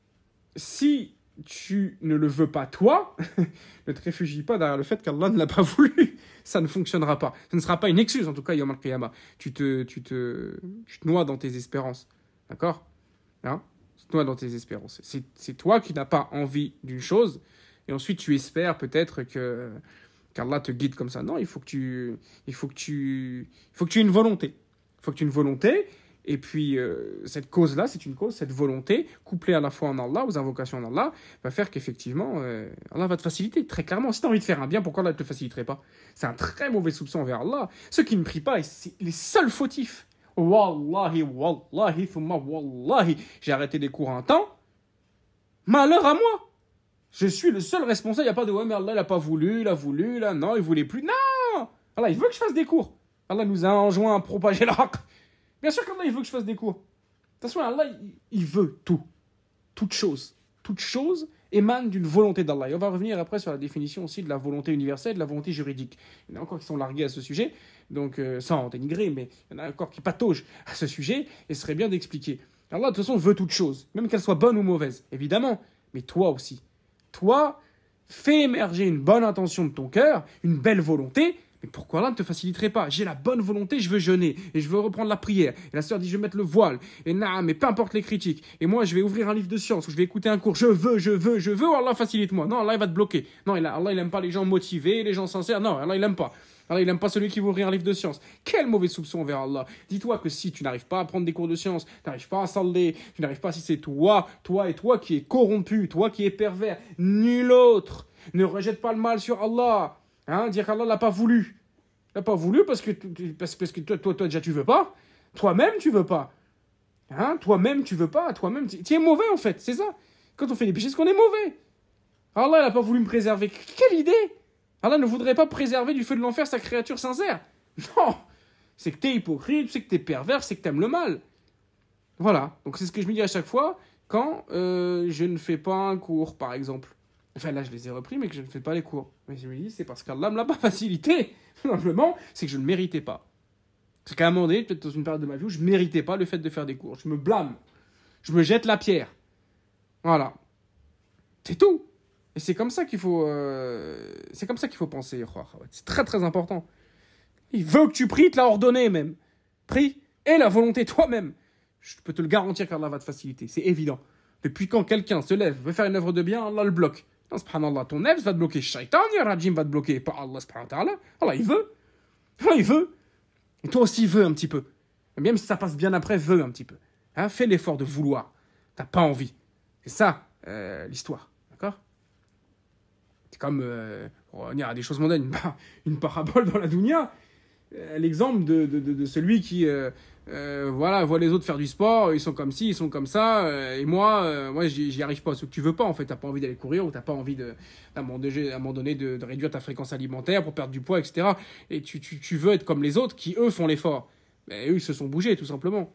si tu ne le veux pas toi, ne te réfugie pas derrière le fait qu'Allah ne l'a pas voulu ça ne fonctionnera pas. Ce ne sera pas une excuse, en tout cas, Yom al Tu te, tu, te, tu te noies dans tes espérances. D'accord hein Tu te noies dans tes espérances. C'est toi qui n'as pas envie d'une chose, et ensuite tu espères peut-être que qu'Allah te guide comme ça. Non, il faut que tu, il faut que tu, il faut que tu aies une volonté. Il faut que tu aies une volonté, et puis, euh, cette cause-là, c'est une cause, cette volonté, couplée à la foi en Allah, aux invocations en Allah, va faire qu'effectivement, euh, Allah va te faciliter. Très clairement, si tu as envie de faire un bien, pourquoi Allah ne te faciliterait pas C'est un très mauvais soupçon envers Allah. Ceux qui ne prient pas, c'est les seuls fautifs. Wallahi, wallahi, fuma, wallahi. J'ai arrêté des cours un temps. Malheur à moi Je suis le seul responsable. Il n'y a pas de ouais, mais Allah, il n'a pas voulu, il a voulu, là, non, il voulait plus. Non Allah, il veut que je fasse des cours. Allah nous a enjoint à propager l'arc. Bien sûr qu'Allah, il veut que je fasse des cours. De toute façon, Allah, il veut tout. Toute chose. Toute chose émane d'une volonté d'Allah. Et on va revenir après sur la définition aussi de la volonté universelle, de la volonté juridique. Il y en a encore qui sont largués à ce sujet, donc euh, sans sans dénigrer, mais il y en a encore qui pataugent à ce sujet, et ce serait bien d'expliquer. Allah, de toute façon, veut toute chose, même qu'elle soit bonne ou mauvaise, évidemment, mais toi aussi. Toi, fais émerger une bonne intention de ton cœur, une belle volonté, mais pourquoi Allah ne te faciliterait pas J'ai la bonne volonté, je veux jeûner et je veux reprendre la prière. Et la sœur dit, je vais mettre le voile. Et na, mais peu importe les critiques. Et moi, je vais ouvrir un livre de science ou je vais écouter un cours. Je veux, je veux, je veux. Allah facilite-moi. Non, Allah il va te bloquer. Non, Allah il aime pas les gens motivés, les gens sincères. Non, Allah il aime pas. Allah, il n'aime pas celui qui veut ouvrir un livre de science. Quel mauvais soupçon envers Allah. Dis-toi que si tu n'arrives pas à prendre des cours de science, tu n'arrives pas à saler, tu n'arrives pas si c'est toi, toi et toi qui es corrompu, toi qui es pervers, nul autre. Ne rejette pas le mal sur Allah. Hein, dire qu'Allah l'a pas voulu. L'a pas voulu parce que, parce, que toi, toi, toi, déjà, tu veux pas. Toi-même, tu veux pas. Hein, toi-même, tu veux pas. Toi-même, tu es mauvais, en fait. C'est ça. Quand on fait des péchés, c'est qu'on est mauvais. Allah, n'a a pas voulu me préserver. Quelle idée Allah ne voudrait pas préserver du feu de l'enfer sa créature sincère. Non C'est que t'es hypocrite, c'est que t'es pervers, c'est que t'aimes le mal. Voilà. Donc c'est ce que je me dis à chaque fois quand euh, je ne fais pas un cours, par exemple. Enfin, là, je les ai repris, mais que je ne fais pas les cours. Mais je me dis, c'est parce qu'Allah ne me l'a pas facilité. Simplement, c'est que je ne méritais pas. C'est qu'à un moment donné, peut-être dans une période de ma vie où je ne méritais pas le fait de faire des cours. Je me blâme. Je me jette la pierre. Voilà. C'est tout. Et c'est comme ça qu'il faut, euh, c'est comme ça qu'il faut penser. C'est très très important. Il veut que tu pries, te l'a ordonné même. Prie et la volonté toi-même. Je peux te le garantir qu'Allah va te faciliter, c'est évident. Depuis quand quelqu'un se lève, veut faire une œuvre de bien, Allah le bloque. Hein, subhanallah, ton ça va te bloquer. Shaitan, Rajim va te bloquer. Pas Allah, ta'ala. Allah, il veut. il veut. Et toi aussi, veux un petit peu. Même si ça passe bien après, veux un petit peu. Hein, fais l'effort de vouloir. T'as pas envie. C'est ça, euh, l'histoire. D'accord C'est comme, euh, pour des choses mondaines, une, parabole dans la dounia. Euh, l'exemple de, de, celui qui euh, euh, voilà, vois les autres faire du sport, ils sont comme ci, ils sont comme ça, euh, et moi, euh, moi j'y arrive pas. Ce que tu veux pas, en fait, t'as pas envie d'aller courir ou t'as pas envie de, à un moment donné, de, réduire ta fréquence alimentaire pour perdre du poids, etc. Et tu, tu, veux être comme les autres qui, eux, font l'effort. Mais ben, eux, ils se sont bougés, tout simplement.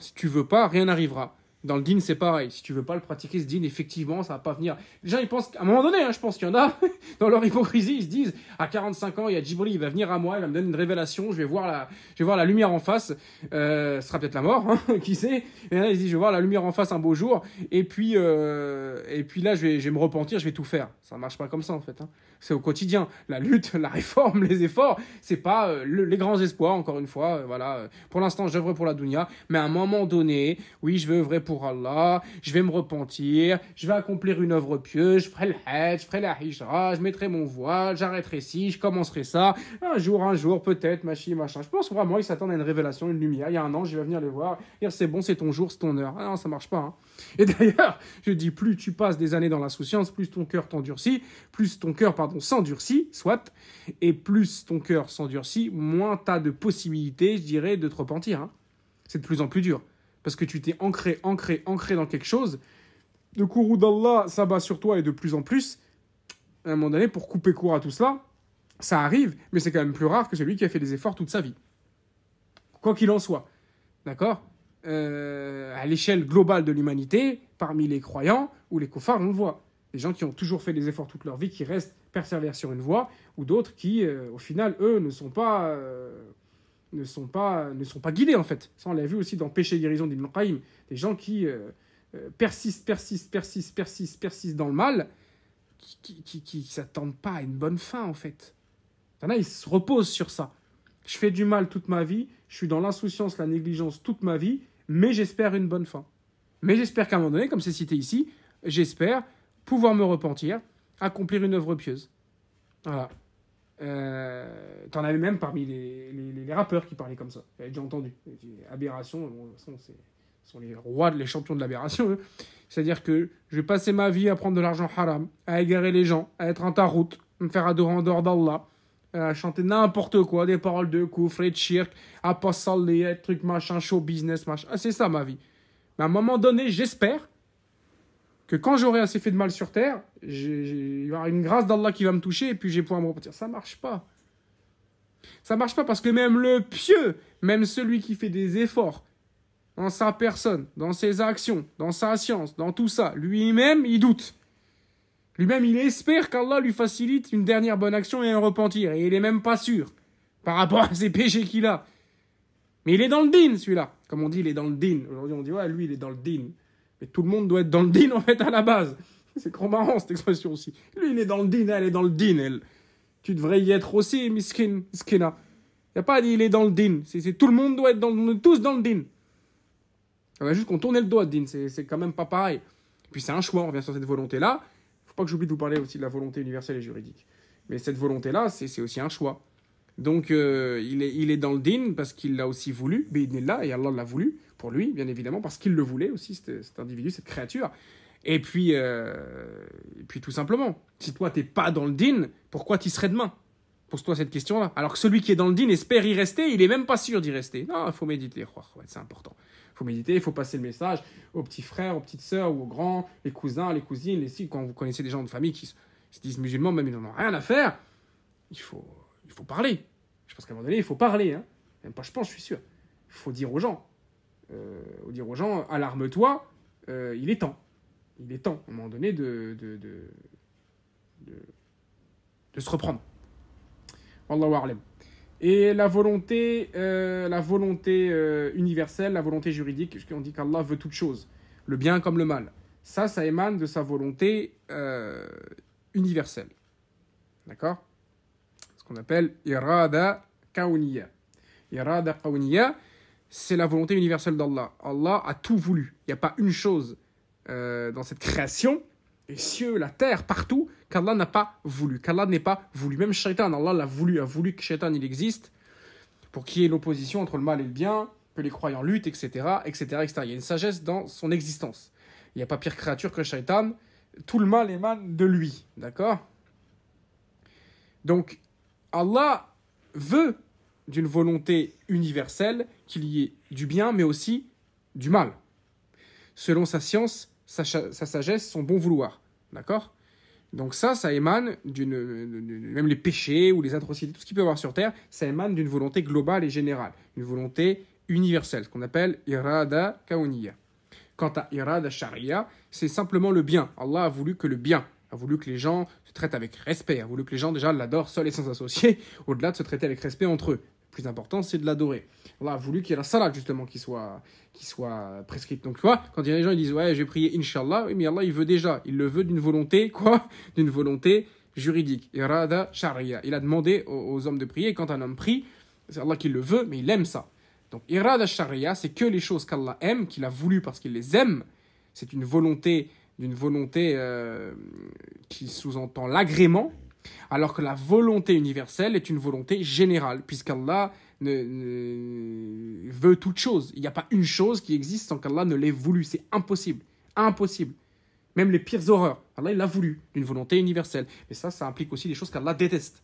si tu veux pas, rien n'arrivera. Dans le din, c'est pareil. Si tu veux pas le pratiquer, ce din, effectivement, ça va pas venir. Les gens, ils pensent, à un moment donné, hein, je pense qu'il y en a, dans leur hypocrisie, ils se disent, à 45 ans, il y a Djibril, il va venir à moi, il va me donner une révélation, je vais voir la, je vais voir la lumière en face. Euh, ce sera peut-être la mort, hein, qui sait. Et là, ils se disent, je vais voir la lumière en face un beau jour. Et puis, euh, et puis là, je vais, me repentir, je vais tout faire. Ça ne marche pas comme ça, en fait. Hein. C'est au quotidien. La lutte, la réforme, les efforts, c'est pas euh, les grands espoirs, encore une fois. voilà. Pour l'instant, j'œuvre pour la Dounia, mais à un moment donné, oui, je veux œuvrer pour Allah, je vais me repentir, je vais accomplir une œuvre pieuse, je ferai le hajj, je ferai la hijra, je mettrai mon voile, j'arrêterai ci, je commencerai ça, un jour, un jour, peut-être, machin, machin. Je pense vraiment, qu'ils s'attendent à une révélation, une lumière. Il y a un an, je vais venir les voir, dire c'est bon, c'est ton jour, c'est ton heure. Ah non, ça marche pas. Hein. Et d'ailleurs, je dis, plus tu passes des années dans l'insouciance, plus ton cœur t'endurcit, plus ton cœur, pardon, s'endurcit, soit, et plus ton cœur s'endurcit, moins t'as de possibilités, je dirais, de te repentir. Hein. C'est de plus en plus dur parce que tu t'es ancré, ancré, ancré dans quelque chose. Le courroux d'Allah s'abat sur toi et de plus en plus. À un moment donné, pour couper court à tout cela, ça arrive, mais c'est quand même plus rare que celui qui a fait des efforts toute sa vie. Quoi qu'il en soit. D'accord euh, À l'échelle globale de l'humanité, parmi les croyants ou les kofars, on le voit. Des gens qui ont toujours fait des efforts toute leur vie, qui restent persévèrent sur une voie, ou d'autres qui, euh, au final, eux, ne sont pas. Euh, ne sont pas, ne sont pas guidés en fait. Ça, on l'a vu aussi dans Péché et guérison d'Ibn Qayyim. Des gens qui persistent, persistent, persistent, persistent, persistent dans le mal, qui ne s'attendent pas à une bonne fin en fait. Il a, ils se reposent sur ça. Je fais du mal toute ma vie, je suis dans l'insouciance, la négligence toute ma vie, mais j'espère une bonne fin. Mais j'espère qu'à un moment donné, comme c'est cité ici, j'espère pouvoir me repentir, accomplir une œuvre pieuse. Voilà. Euh, t'en avais même parmi les, les, rappeurs qui parlaient comme ça. J'avais déjà entendu. Aberration, bon, de toute façon, sont les rois, les champions de l'aberration. Hein. C'est-à-dire que je vais passer ma vie à prendre de l'argent haram, à égarer les gens, à être un route à me faire adorer en dehors d'Allah, à chanter n'importe quoi, des paroles de coufre et de shirk, à pas les trucs machin, show business, machin. Ah, c'est ça ma vie. Mais à un moment donné, j'espère que quand j'aurai assez fait de mal sur terre, il y aura une grâce d'Allah qui va me toucher et puis j'ai pouvoir me repentir. Ça marche pas. Ça marche pas parce que même le pieux, même celui qui fait des efforts dans sa personne, dans ses actions, dans sa science, dans tout ça, lui-même, il doute. Lui-même, il espère qu'Allah lui facilite une dernière bonne action et un repentir. Et il n'est même pas sûr par rapport à ses péchés qu'il a. Mais il est dans le din, celui-là. Comme on dit, il est dans le din. Aujourd'hui, on dit, ouais, lui, il est dans le din. Mais tout le monde doit être dans le din, en fait, à la base. C'est grand marrant, cette expression aussi. Lui, il est dans le din, elle est dans le din, elle. Tu devrais y être aussi, miskin, Il Y a pas dit, il est dans le din. C'est tout le monde doit être dans le tous dans le din. On va juste qu'on tourne le doigt, din. C'est quand même pas pareil. Puis c'est un choix, on revient sur cette volonté-là. Faut pas que j'oublie de vous parler aussi de la volonté universelle et juridique. Mais cette volonté-là, c'est aussi un choix. Donc euh, il, est, il est dans le din parce qu'il l'a aussi voulu, là et Allah l'a voulu lui, bien évidemment, parce qu'il le voulait aussi, cet, individu, cette créature. Et puis, euh, et puis tout simplement, si toi t'es pas dans le din, pourquoi tu serais demain Pose-toi cette question-là. Alors que celui qui est dans le din espère y rester, il est même pas sûr d'y rester. Non, il faut méditer, c'est important. Il faut méditer, il faut passer le message aux petits frères, aux petites sœurs, ou aux grands, les cousins, les cousines, les filles. Quand vous connaissez des gens de famille qui se disent musulmans, même ils n'en ont rien à faire, il faut, il faut parler. Je pense qu'à un moment donné, il faut parler. Hein. Même pas, je pense, je suis sûr. Il faut dire aux gens, euh, au dire aux gens, alarme-toi, euh, il est temps. Il est temps, à un moment donné, de, de, de, de, se reprendre. Wallahu A'lam. Et la volonté, euh, la volonté universelle, la volonté juridique, puisqu'on dit qu'Allah veut toutes choses, le bien comme le mal. Ça, ça émane de sa volonté universelle. D'accord Ce qu'on appelle irada kauniya. Irada kauniya, c'est la volonté universelle d'Allah. Allah a tout voulu. Il n'y a pas une chose euh, dans cette création, les cieux, la terre, partout, qu'Allah n'a pas voulu, qu'Allah n'est pas voulu. Même Shaitan, Allah l'a voulu, a voulu que Shaitan il existe, pour qu'il y ait l'opposition entre le mal et le bien, que les croyants luttent, etc., etc., etc. Il y a une sagesse dans son existence. Il n'y a pas pire créature que Shaitan. Tout le mal est émane de lui, d'accord Donc, Allah veut d'une volonté universelle qu'il y ait du bien, mais aussi du mal. Selon sa science, sa, sagesse, son bon vouloir. D'accord Donc ça, ça émane d'une... Même les péchés ou les atrocités, tout ce qu'il peut y avoir sur Terre, ça émane d'une volonté globale et générale. Une volonté universelle, qu'on appelle irada kauniya. Quant à irada sharia, c'est simplement le bien. Allah a voulu que le bien a voulu que les gens se traitent avec respect, a voulu que les gens déjà l'adorent seul et sans associer, au-delà de se traiter avec respect entre eux plus important, c'est de l'adorer. Allah a voulu qu'il y ait la salat justement qui soit, qui soit prescrite. Donc tu vois, quand il y a des gens ils disent ouais j'ai prié Inch'Allah, oui mais Allah il veut déjà, il le veut d'une volonté quoi D'une volonté juridique. Irada sharia. Il a demandé aux, hommes de prier, quand un homme prie, c'est Allah qui le veut, mais il aime ça. Donc irada sharia, c'est que les choses qu'Allah aime, qu'il a voulu parce qu'il les aime, c'est une volonté d'une volonté euh, qui sous-entend l'agrément alors que la volonté universelle est une volonté générale, puisqu'Allah veut toute chose. Il n'y a pas une chose qui existe sans qu'Allah ne l'ait voulu. C'est impossible. Impossible. Même les pires horreurs. Allah, l'a voulu, d'une volonté universelle. Mais ça, ça implique aussi des choses qu'Allah déteste.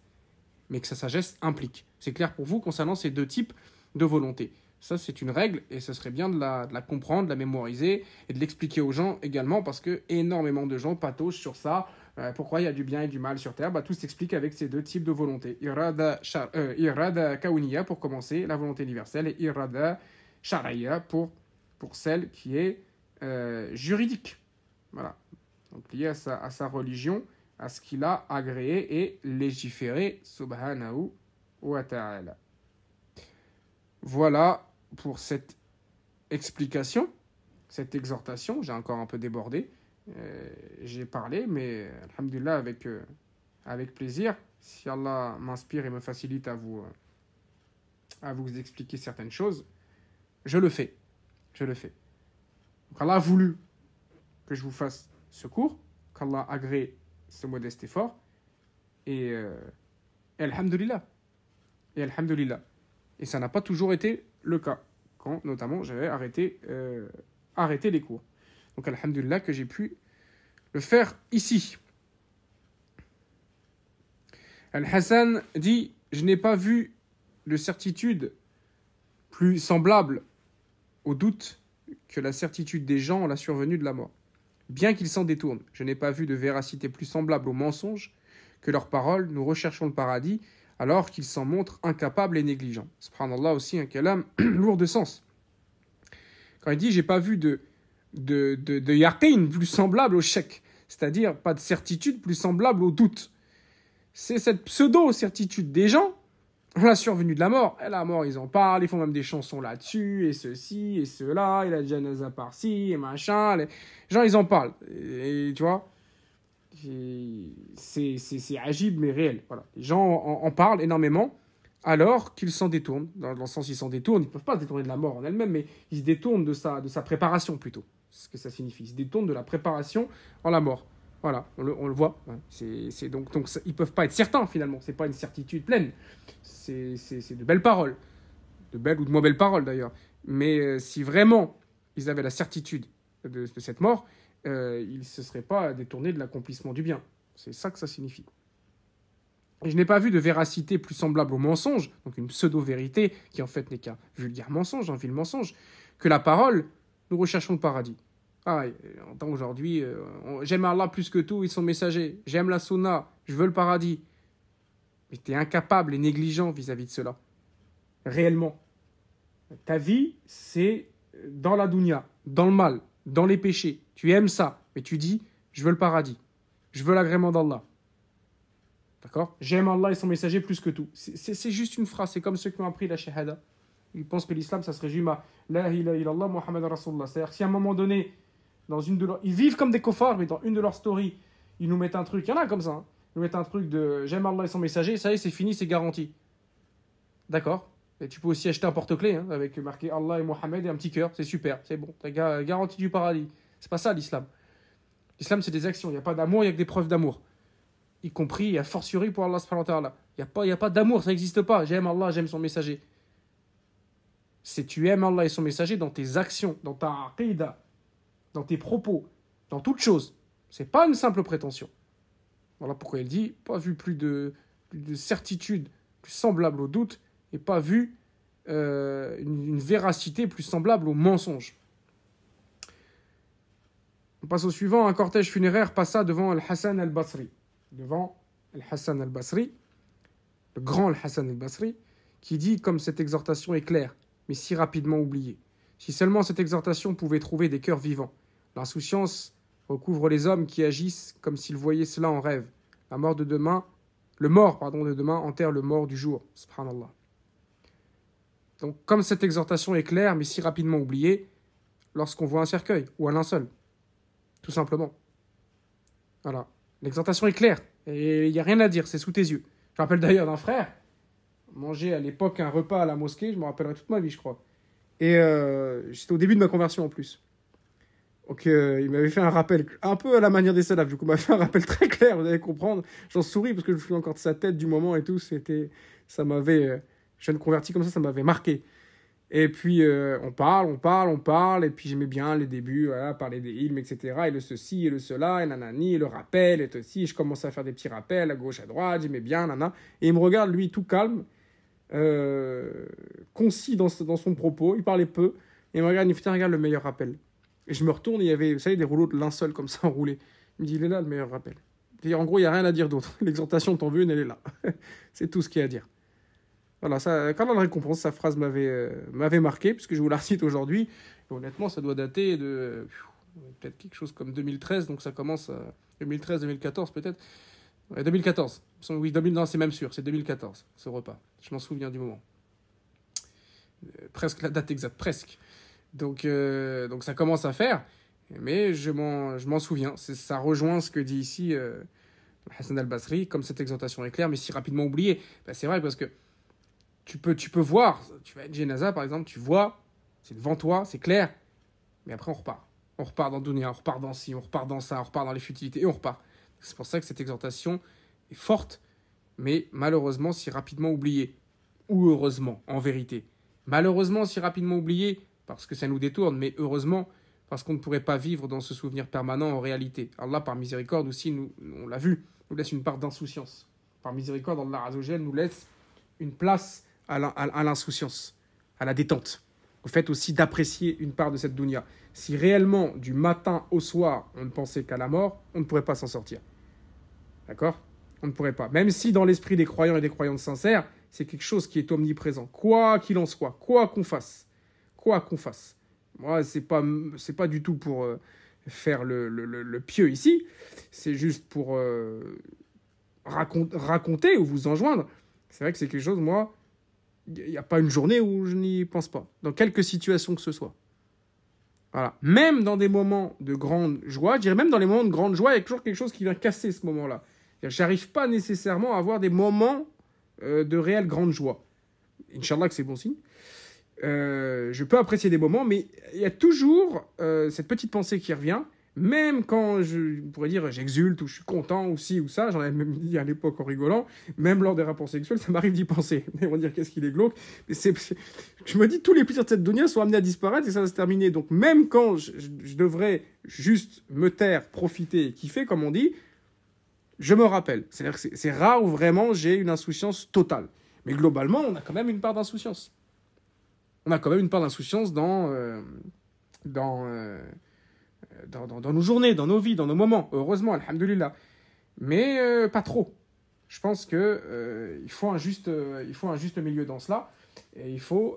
Mais que sa sagesse implique. C'est clair pour vous concernant ces deux types de volonté. Ça, c'est une règle et ce serait bien de la, comprendre, de la mémoriser et de l'expliquer aux gens également parce que énormément de gens pataugent sur ça. Euh, pourquoi il y a du bien et du mal sur Terre bah, Tout s'explique avec ces deux types de volonté. Irada, shar, euh, pour commencer, la volonté universelle, et Irada Sharaya pour, pour celle qui est euh, juridique. Voilà. Donc lié à sa, à sa religion, à ce qu'il a agréé et légiféré, subhanahu wa ta'ala. Voilà pour cette explication, cette exhortation. J'ai encore un peu débordé. Euh, j'ai parlé, mais alhamdulillah, avec, euh, avec plaisir. Si Allah m'inspire et me facilite à vous, euh, à vous expliquer certaines choses, je le fais. Je le fais. Allah a voulu que je vous fasse ce cours, qu'Allah agrée ce modeste effort. Et, et alhamdulillah. Et alhamdulillah. Et ça n'a pas toujours été le cas, quand notamment j'avais arrêté, arrêté les cours. Donc, alhamdulillah, que j'ai pu le faire ici. Al-Hassan dit Je n'ai pas vu de certitude plus semblable au doute que la certitude des gens en la survenue de la mort. Bien qu'ils s'en détournent, je n'ai pas vu de véracité plus semblable au mensonge que leurs paroles Nous recherchons le paradis alors qu'ils s'en montrent incapables et négligents. Subhanallah aussi, un calame lourd de sens. Quand il dit J'ai pas vu de de, de, plus semblable au chèque, c'est-à-dire pas de certitude plus semblable au doute. C'est cette pseudo-certitude des gens, la survenue de la mort, et la mort ils en parlent, ils font même des chansons là-dessus, et ceci, et cela, et la janaza par et machin, les gens ils en parlent, et, tu vois, c'est agible mais réel, Les gens en, parlent énormément, alors qu'ils s'en détournent. Dans, le sens, ils s'en détournent. Ils ne peuvent pas se détourner de la mort en elle-même, mais ils se détournent de sa, de sa préparation plutôt ce que ça signifie. Ils se détournent de la préparation en la mort. Voilà, on le, voit. C'est donc, donc ils peuvent pas être certains finalement. C'est pas une certitude pleine. C'est de belles paroles, de belles ou de moins belles paroles d'ailleurs. Mais euh, si vraiment ils avaient la certitude de, cette mort, euh, ils ne se seraient pas détournés de l'accomplissement du bien. C'est ça que ça signifie. Je n'ai pas vu de véracité plus semblable au mensonge, donc une pseudo-vérité qui en fait n'est qu'un vulgaire mensonge, un vil mensonge, que la parole nous recherchons le paradis. Ah, en aujourd'hui, euh, j'aime Allah plus que tout, ils sont messagers. J'aime la sauna, je veux le paradis. Mais tu es incapable et négligent vis-à-vis de cela. Réellement. Ta vie, c'est dans la dunya, dans le mal, dans les péchés. Tu aimes ça, mais tu dis, je veux le paradis. Je veux l'agrément d'Allah. D'accord J'aime Allah et son messager plus que tout. C'est juste une phrase. C'est comme ceux qui m'ont appris la shahada. Ils pensent que l'islam, ça se résume à La ilaha Allah Muhammad Rasulullah. C'est-à-dire si à un moment donné, dans une de Ils vivent comme des coffres mais dans une de leurs stories, ils nous mettent un truc. Il y en a comme ça. Hein. Ils nous mettent un truc de j'aime Allah et son messager, ça y est, c'est fini, c'est garanti. D'accord et tu peux aussi acheter un porte-clés hein, avec marqué Allah et Mohamed et un petit cœur, c'est super, c'est bon, t'as garantie du paradis. C'est pas ça l'islam. L'islam, c'est des actions, il n'y a pas d'amour, il n'y a que des preuves d'amour. Y compris, y a pour Allah Il n'y a pas, y a pas d'amour, ça n'existe pas. J'aime Allah, j'aime son messager c'est tu aimes Allah et son messager dans tes actions, dans ta aqidah, dans tes propos, dans toute chose. C'est pas une simple prétention. Voilà pourquoi il dit pas vu plus de, certitude plus semblable au doute et pas vu euh, une, une, véracité plus semblable au mensonge. On passe au suivant. Un cortège funéraire passa devant Al-Hassan al-Basri. Devant Al-Hassan al-Basri, le grand Al-Hassan al-Basri, qui dit comme cette exhortation est claire mais si rapidement oublié. Si seulement cette exhortation pouvait trouver des cœurs vivants. L'insouciance recouvre les hommes qui agissent comme s'ils voyaient cela en rêve. La mort de demain, le mort pardon, de demain enterre le mort du jour. Subhanallah. Donc comme cette exhortation est claire mais si rapidement oubliée lorsqu'on voit un cercueil ou un linceul, tout simplement. Voilà. L'exhortation est claire et il n'y a rien à dire, c'est sous tes yeux. Je rappelle d'ailleurs d'un frère manger à l'époque un repas à la mosquée, je me rappellerai toute ma vie, je crois. Et euh, c'était au début de ma conversion en plus. Donc euh, il m'avait fait un rappel un peu à la manière des salafs. Du coup, il m'a fait un rappel très clair, vous allez comprendre. J'en souris parce que je suis encore de sa tête du moment et tout. C'était, ça m'avait, euh, jeune converti comme ça, ça m'avait marqué. Et puis euh, on parle, on parle, on parle. Et puis j'aimais bien les débuts, parler des hymnes, etc. Et le ceci, et le cela, et nanani, le rappel, et ceci. Je commençais à faire des petits rappels à gauche, à droite. J'aimais bien, nana. Et il me regarde, lui, tout calme. Euh, concis dans, son propos, il parlait peu, et il me regarde, il me dit, regarde le meilleur rappel. Et je me retourne, il y avait, vous des rouleaux de linceul comme ça enroulés. Il me dit, il est là le meilleur rappel. Et en gros, il n'y a rien à dire d'autre. L'exhortation tant veux elle est là. c'est tout ce qu'il y a à dire. Voilà, ça, quand on la récompense, sa phrase euh, m'avait marqué, puisque je vous la cite aujourd'hui. honnêtement, ça doit dater de peut-être quelque chose comme 2013, donc ça commence à euh, 2013-2014 peut-être. 2014. Oui, 2000, c'est même sûr, c'est 2014, ce repas. Je m'en souviens du moment. Euh, presque la date exacte, presque. Donc, euh, donc ça commence à faire, mais je m'en souviens. Ça rejoint ce que dit ici euh, Hassan al-Basri, comme cette exhortation est claire, mais si rapidement oubliée. Ben, c'est vrai parce que tu peux, tu peux voir, tu vas être Genaza par exemple, tu vois, c'est devant toi, c'est clair, mais après on repart. On repart dans Dunia, on repart dans ci, on repart dans ça, on repart dans les futilités et on repart. C'est pour ça que cette exhortation est forte, mais malheureusement si rapidement oubliée. Ou heureusement, en vérité. Malheureusement si rapidement oubliée, parce que ça nous détourne, mais heureusement, parce qu'on ne pourrait pas vivre dans ce souvenir permanent en réalité. Allah, par miséricorde aussi, nous, on l'a vu, nous laisse une part d'insouciance. Par miséricorde, Allah razogène nous laisse une place à l'insouciance, à, à, la détente. Au fait aussi d'apprécier une part de cette dunya. Si réellement, du matin au soir, on ne pensait qu'à la mort, on ne pourrait pas s'en sortir. D'accord On ne pourrait pas. Même si dans l'esprit des croyants et des croyantes sincères, c'est quelque chose qui est omniprésent. Quoi qu'il en soit, quoi qu'on fasse, quoi qu'on fasse. Moi, c'est pas, pas du tout pour euh, faire le, le, pieux ici. C'est juste pour euh, raconter ou vous enjoindre. C'est vrai que c'est quelque chose, moi, il n'y a pas une journée où je n'y pense pas. Dans quelque situation que ce soit. Voilà. Même dans des moments de grande joie, je dirais même dans les moments de grande joie, il y a toujours quelque chose qui vient casser ce moment-là. J'arrive pas nécessairement à avoir des moments euh, de réelle grande joie. Inch'Allah que c'est bon signe. Euh, je peux apprécier des moments, mais il y a toujours euh, cette petite pensée qui revient, même quand je pourrais dire j'exulte ou je suis content ou ci ou ça, j'en avais même dit à l'époque en rigolant, même lors des rapports sexuels, ça m'arrive d'y penser. Mais on va dire qu'est-ce qu'il est glauque, mais je me dis tous les plaisirs de cette dunia sont amenés à disparaître et ça va se terminer. Donc même quand je, devrais juste me taire, profiter kiffer, comme on dit, je me rappelle. cest c'est rare où vraiment j'ai une insouciance totale. Mais globalement, on a quand même une part d'insouciance. On a quand même une part d'insouciance dans, euh, euh, dans, dans, nos journées, dans nos vies, dans nos moments. Heureusement, alhamdulillah. Mais euh, pas trop. Je pense qu'il faut, un juste, il faut un juste milieu dans cela. Et il ne faut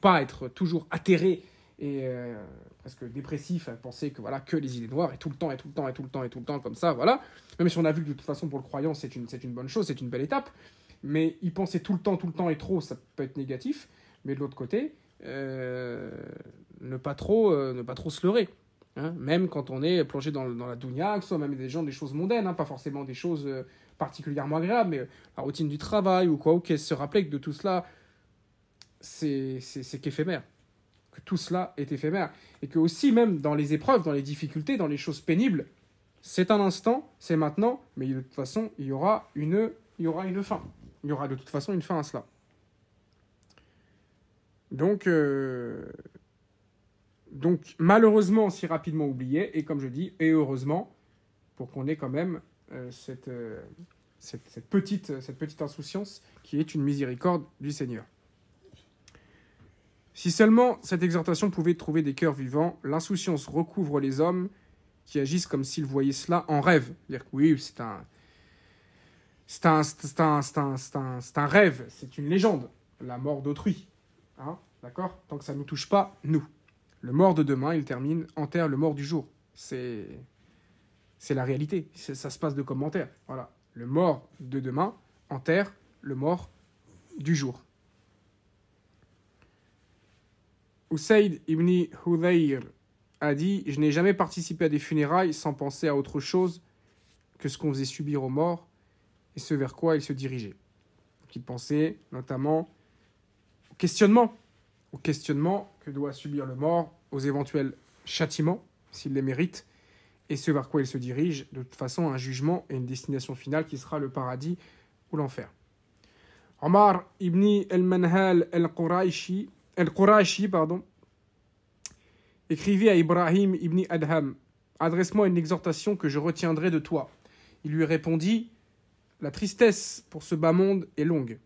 pas être toujours atterré et euh, presque dépressif à penser que voilà que les idées noires et tout le temps et tout le temps et tout le temps et tout le temps comme ça voilà même si on a vu que de toute façon pour le croyant c'est une c'est une bonne chose c'est une belle étape mais y penser tout le temps tout le temps et trop ça peut être négatif mais de l'autre côté euh, ne pas trop euh, ne pas trop se leurrer hein. même quand on est plongé dans, dans la douniaque que ce soit même des gens des choses mondaines hein, pas forcément des choses particulièrement agréables mais la routine du travail ou quoi ok se rappeler que de tout cela c'est c'est qu'éphémère tout cela est éphémère et que aussi même dans les épreuves, dans les difficultés, dans les choses pénibles, c'est un instant, c'est maintenant, mais de toute façon, il y aura une, il y aura une fin. Il y aura de toute façon une fin à cela. Donc, euh, donc malheureusement, si rapidement oublié, et comme je dis, et heureusement, pour qu'on ait quand même euh, euh, cette, cette, petite, cette petite insouciance qui est une miséricorde du Seigneur. Si seulement cette exhortation pouvait trouver des cœurs vivants, l'insouciance recouvre les hommes qui agissent comme s'ils voyaient cela en rêve. Dire que oui, c'est un, c'est c'est rêve, c'est une légende, la mort d'autrui. Hein D'accord Tant que ça ne nous touche pas, nous. Le mort de demain, il termine, enterre le mort du jour. C'est, c'est la réalité. Ça se passe de commentaires. Voilà. Le mort de demain enterre le mort du jour. Oussaid ibn Hudayr a dit Je n'ai jamais participé à des funérailles sans penser à autre chose que ce qu'on faisait subir aux morts et ce vers quoi ils se dirigeaient. Donc, il pensait notamment au questionnement, au questionnement que doit subir le mort, aux éventuels châtiments, s'il les mérite, et ce vers quoi il se dirige, de toute façon, un jugement et une destination finale qui sera le paradis ou l'enfer. Omar ibn al-Manhal al-Quraishi el qurashi pardon, écrivit à Ibrahim ibn Adham Adresse-moi une exhortation que je retiendrai de toi. Il lui répondit La tristesse pour ce bas monde est longue.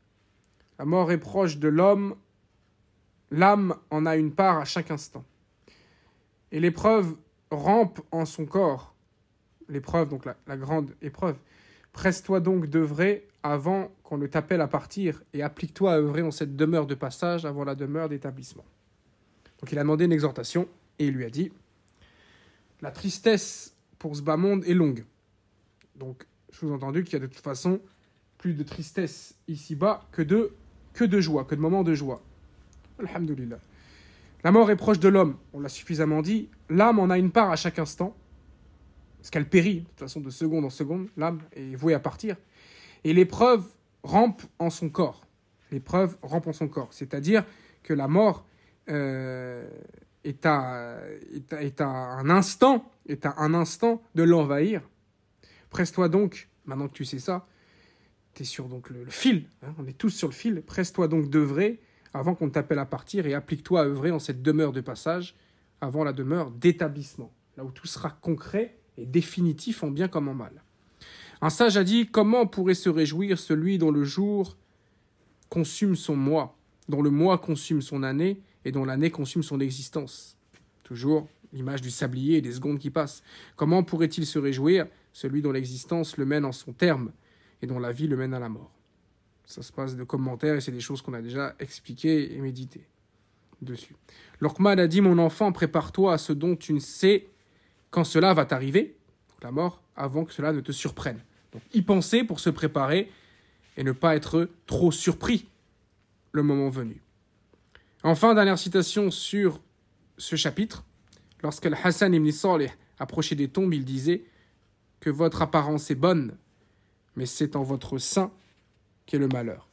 La mort est proche de l'homme, l'âme en a une part à chaque instant. Et l'épreuve rampe en son corps. L'épreuve, donc la, grande épreuve. presse toi donc de vrai. » avant qu'on ne t'appelle à partir, et applique-toi à œuvrer en cette demeure de passage avant la demeure d'établissement. Donc il a demandé une exhortation, et il lui a dit La tristesse pour ce bas monde est longue. Donc, sous-entendu qu'il y a de toute façon plus de tristesse ici-bas que de, que de joie, que de moments de joie. Alhamdulillah. La mort est proche de l'homme, on l'a suffisamment dit. L'âme en a une part à chaque instant, parce qu'elle périt, de toute façon, de seconde en seconde. L'âme est vouée à partir. Et l'épreuve rampe en son corps. L'épreuve rampe en son corps. C'est-à-dire que la mort euh, est, à, un instant, est un instant de l'envahir. Presse-toi donc, maintenant que tu sais ça, tu es sur donc le, fil, hein, on est tous sur le fil, presse-toi donc d'œuvrer avant qu'on t'appelle à partir et applique-toi à œuvrer en cette demeure de passage avant la demeure d'établissement, là où tout sera concret et définitif en bien comme en mal. Un sage a dit Comment pourrait se réjouir celui dont le jour consume son mois, dont le mois consume son année et dont l'année consume son existence Toujours l'image du sablier et des secondes qui passent. Comment pourrait-il se réjouir celui dont l'existence le mène en son terme et dont la vie le mène à la mort Ça se passe de commentaires et c'est des choses qu'on a déjà expliquées et méditées dessus. L'Orkman a dit Mon enfant, prépare-toi à ce dont tu ne sais quand cela va t'arriver, la mort, avant que cela ne te surprenne. Donc y penser pour se préparer et ne pas être trop surpris le moment venu. Enfin, dernière citation sur ce chapitre. Lorsque Hassan ibn Salih approchait des tombes, il disait que votre apparence est bonne, mais c'est en votre sein qu'est le malheur.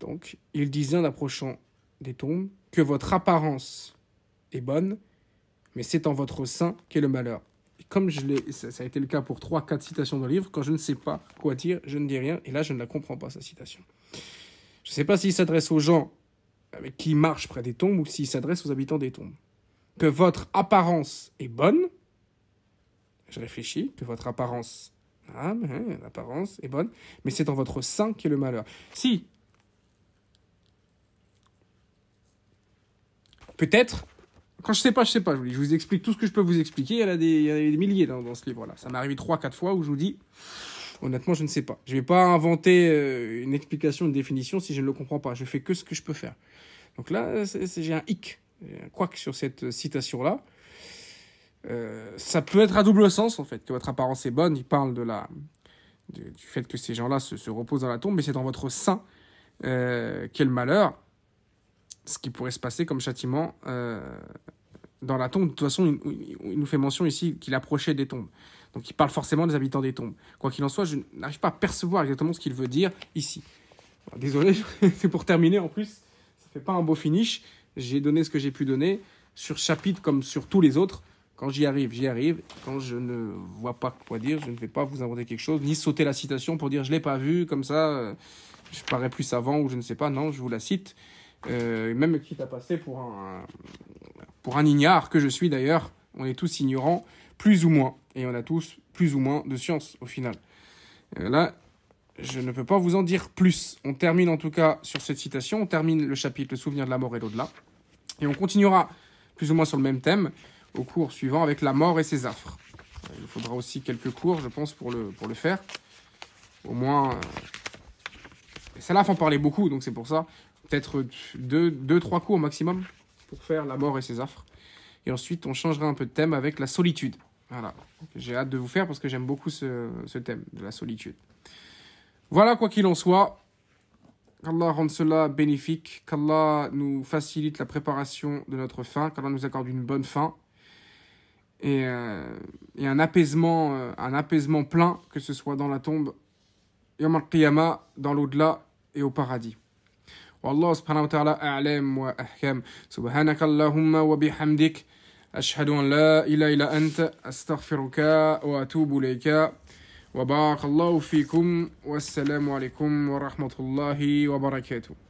Donc, il disait en approchant des tombes que votre apparence est bonne, mais c'est en votre sein qu'est le malheur comme je l'ai, ça, a été le cas pour 3-4 citations dans le livre, quand je ne sais pas quoi dire, je ne dis rien, et là, je ne la comprends pas, sa citation. Je ne sais pas s'il s'adresse aux gens avec qui marchent près des tombes ou s'il s'adresse aux habitants des tombes. Que votre apparence est bonne, je réfléchis, que votre apparence, ah, hein, est bonne, mais c'est dans votre sein qu'est le malheur. Si, peut-être quand je sais pas, je sais pas. Je vous, explique tout ce que je peux vous expliquer. Il y a des, a des milliers dans, ce livre-là. Ça m'est arrivé 3-4 fois où je vous dis, honnêtement, je ne sais pas. Je ne vais pas inventer euh, une explication, une définition si je ne le comprends pas. Je fais que ce que je peux faire. Donc là, j'ai un hic, un quack sur cette citation-là. Euh, ça peut être à double sens en fait. Que votre apparence est bonne, il parle de la, du fait que ces gens-là se, reposent dans la tombe, mais c'est dans votre sein euh, qu'est le malheur, ce qui pourrait se passer comme châtiment euh, dans la tombe, de toute façon, il, nous fait mention ici qu'il approchait des tombes. Donc il parle forcément des habitants des tombes. Quoi qu'il en soit, je n'arrive pas à percevoir exactement ce qu'il veut dire ici. Désolé, c'est pour terminer en plus. Ça fait pas un beau finish. J'ai donné ce que j'ai pu donner sur chapitre comme sur tous les autres. Quand j'y arrive, j'y arrive. Quand je ne vois pas quoi dire, je ne vais pas vous inventer quelque chose, ni sauter la citation pour dire je l'ai pas vu, comme ça euh, je parais plus savant ou je ne sais pas. Non, je vous la cite. Euh, même quitte à passé pour un, pour un ignare que je suis d'ailleurs, on est tous ignorants, plus ou moins. Et on a tous plus ou moins de science au final. Euh, là, je ne peux pas vous en dire plus. On termine en tout cas sur cette citation. On termine le chapitre Le souvenir de la mort et l'au-delà. Et on continuera plus ou moins sur le même thème au cours suivant avec la mort et ses affres. Il faudra aussi quelques cours, je pense, pour le, pour le faire. Au moins. Euh... Salaf en parlait beaucoup, donc c'est pour ça. Peut-être deux, deux, trois cours maximum pour faire la mort et ses affres. Et ensuite, on changera un peu de thème avec la solitude. Voilà. J'ai hâte de vous faire parce que j'aime beaucoup ce, thème de la solitude. Voilà, quoi qu'il en soit, qu'Allah rende cela bénéfique, qu'Allah nous facilite la préparation de notre fin, qu'Allah nous accorde une bonne fin et, euh, un, apaisement, euh, un apaisement plein, que ce soit dans la tombe, Yom al dans l'au-delà et au paradis. والله سبحانه وتعالى أعلام وأحكام سبحانك اللهم وبحمدك أشهد أن لا إله إلا أنت أستغفرك وأتوب إليك وبارك الله فيكم والسلام عليكم ورحمة الله وبركاته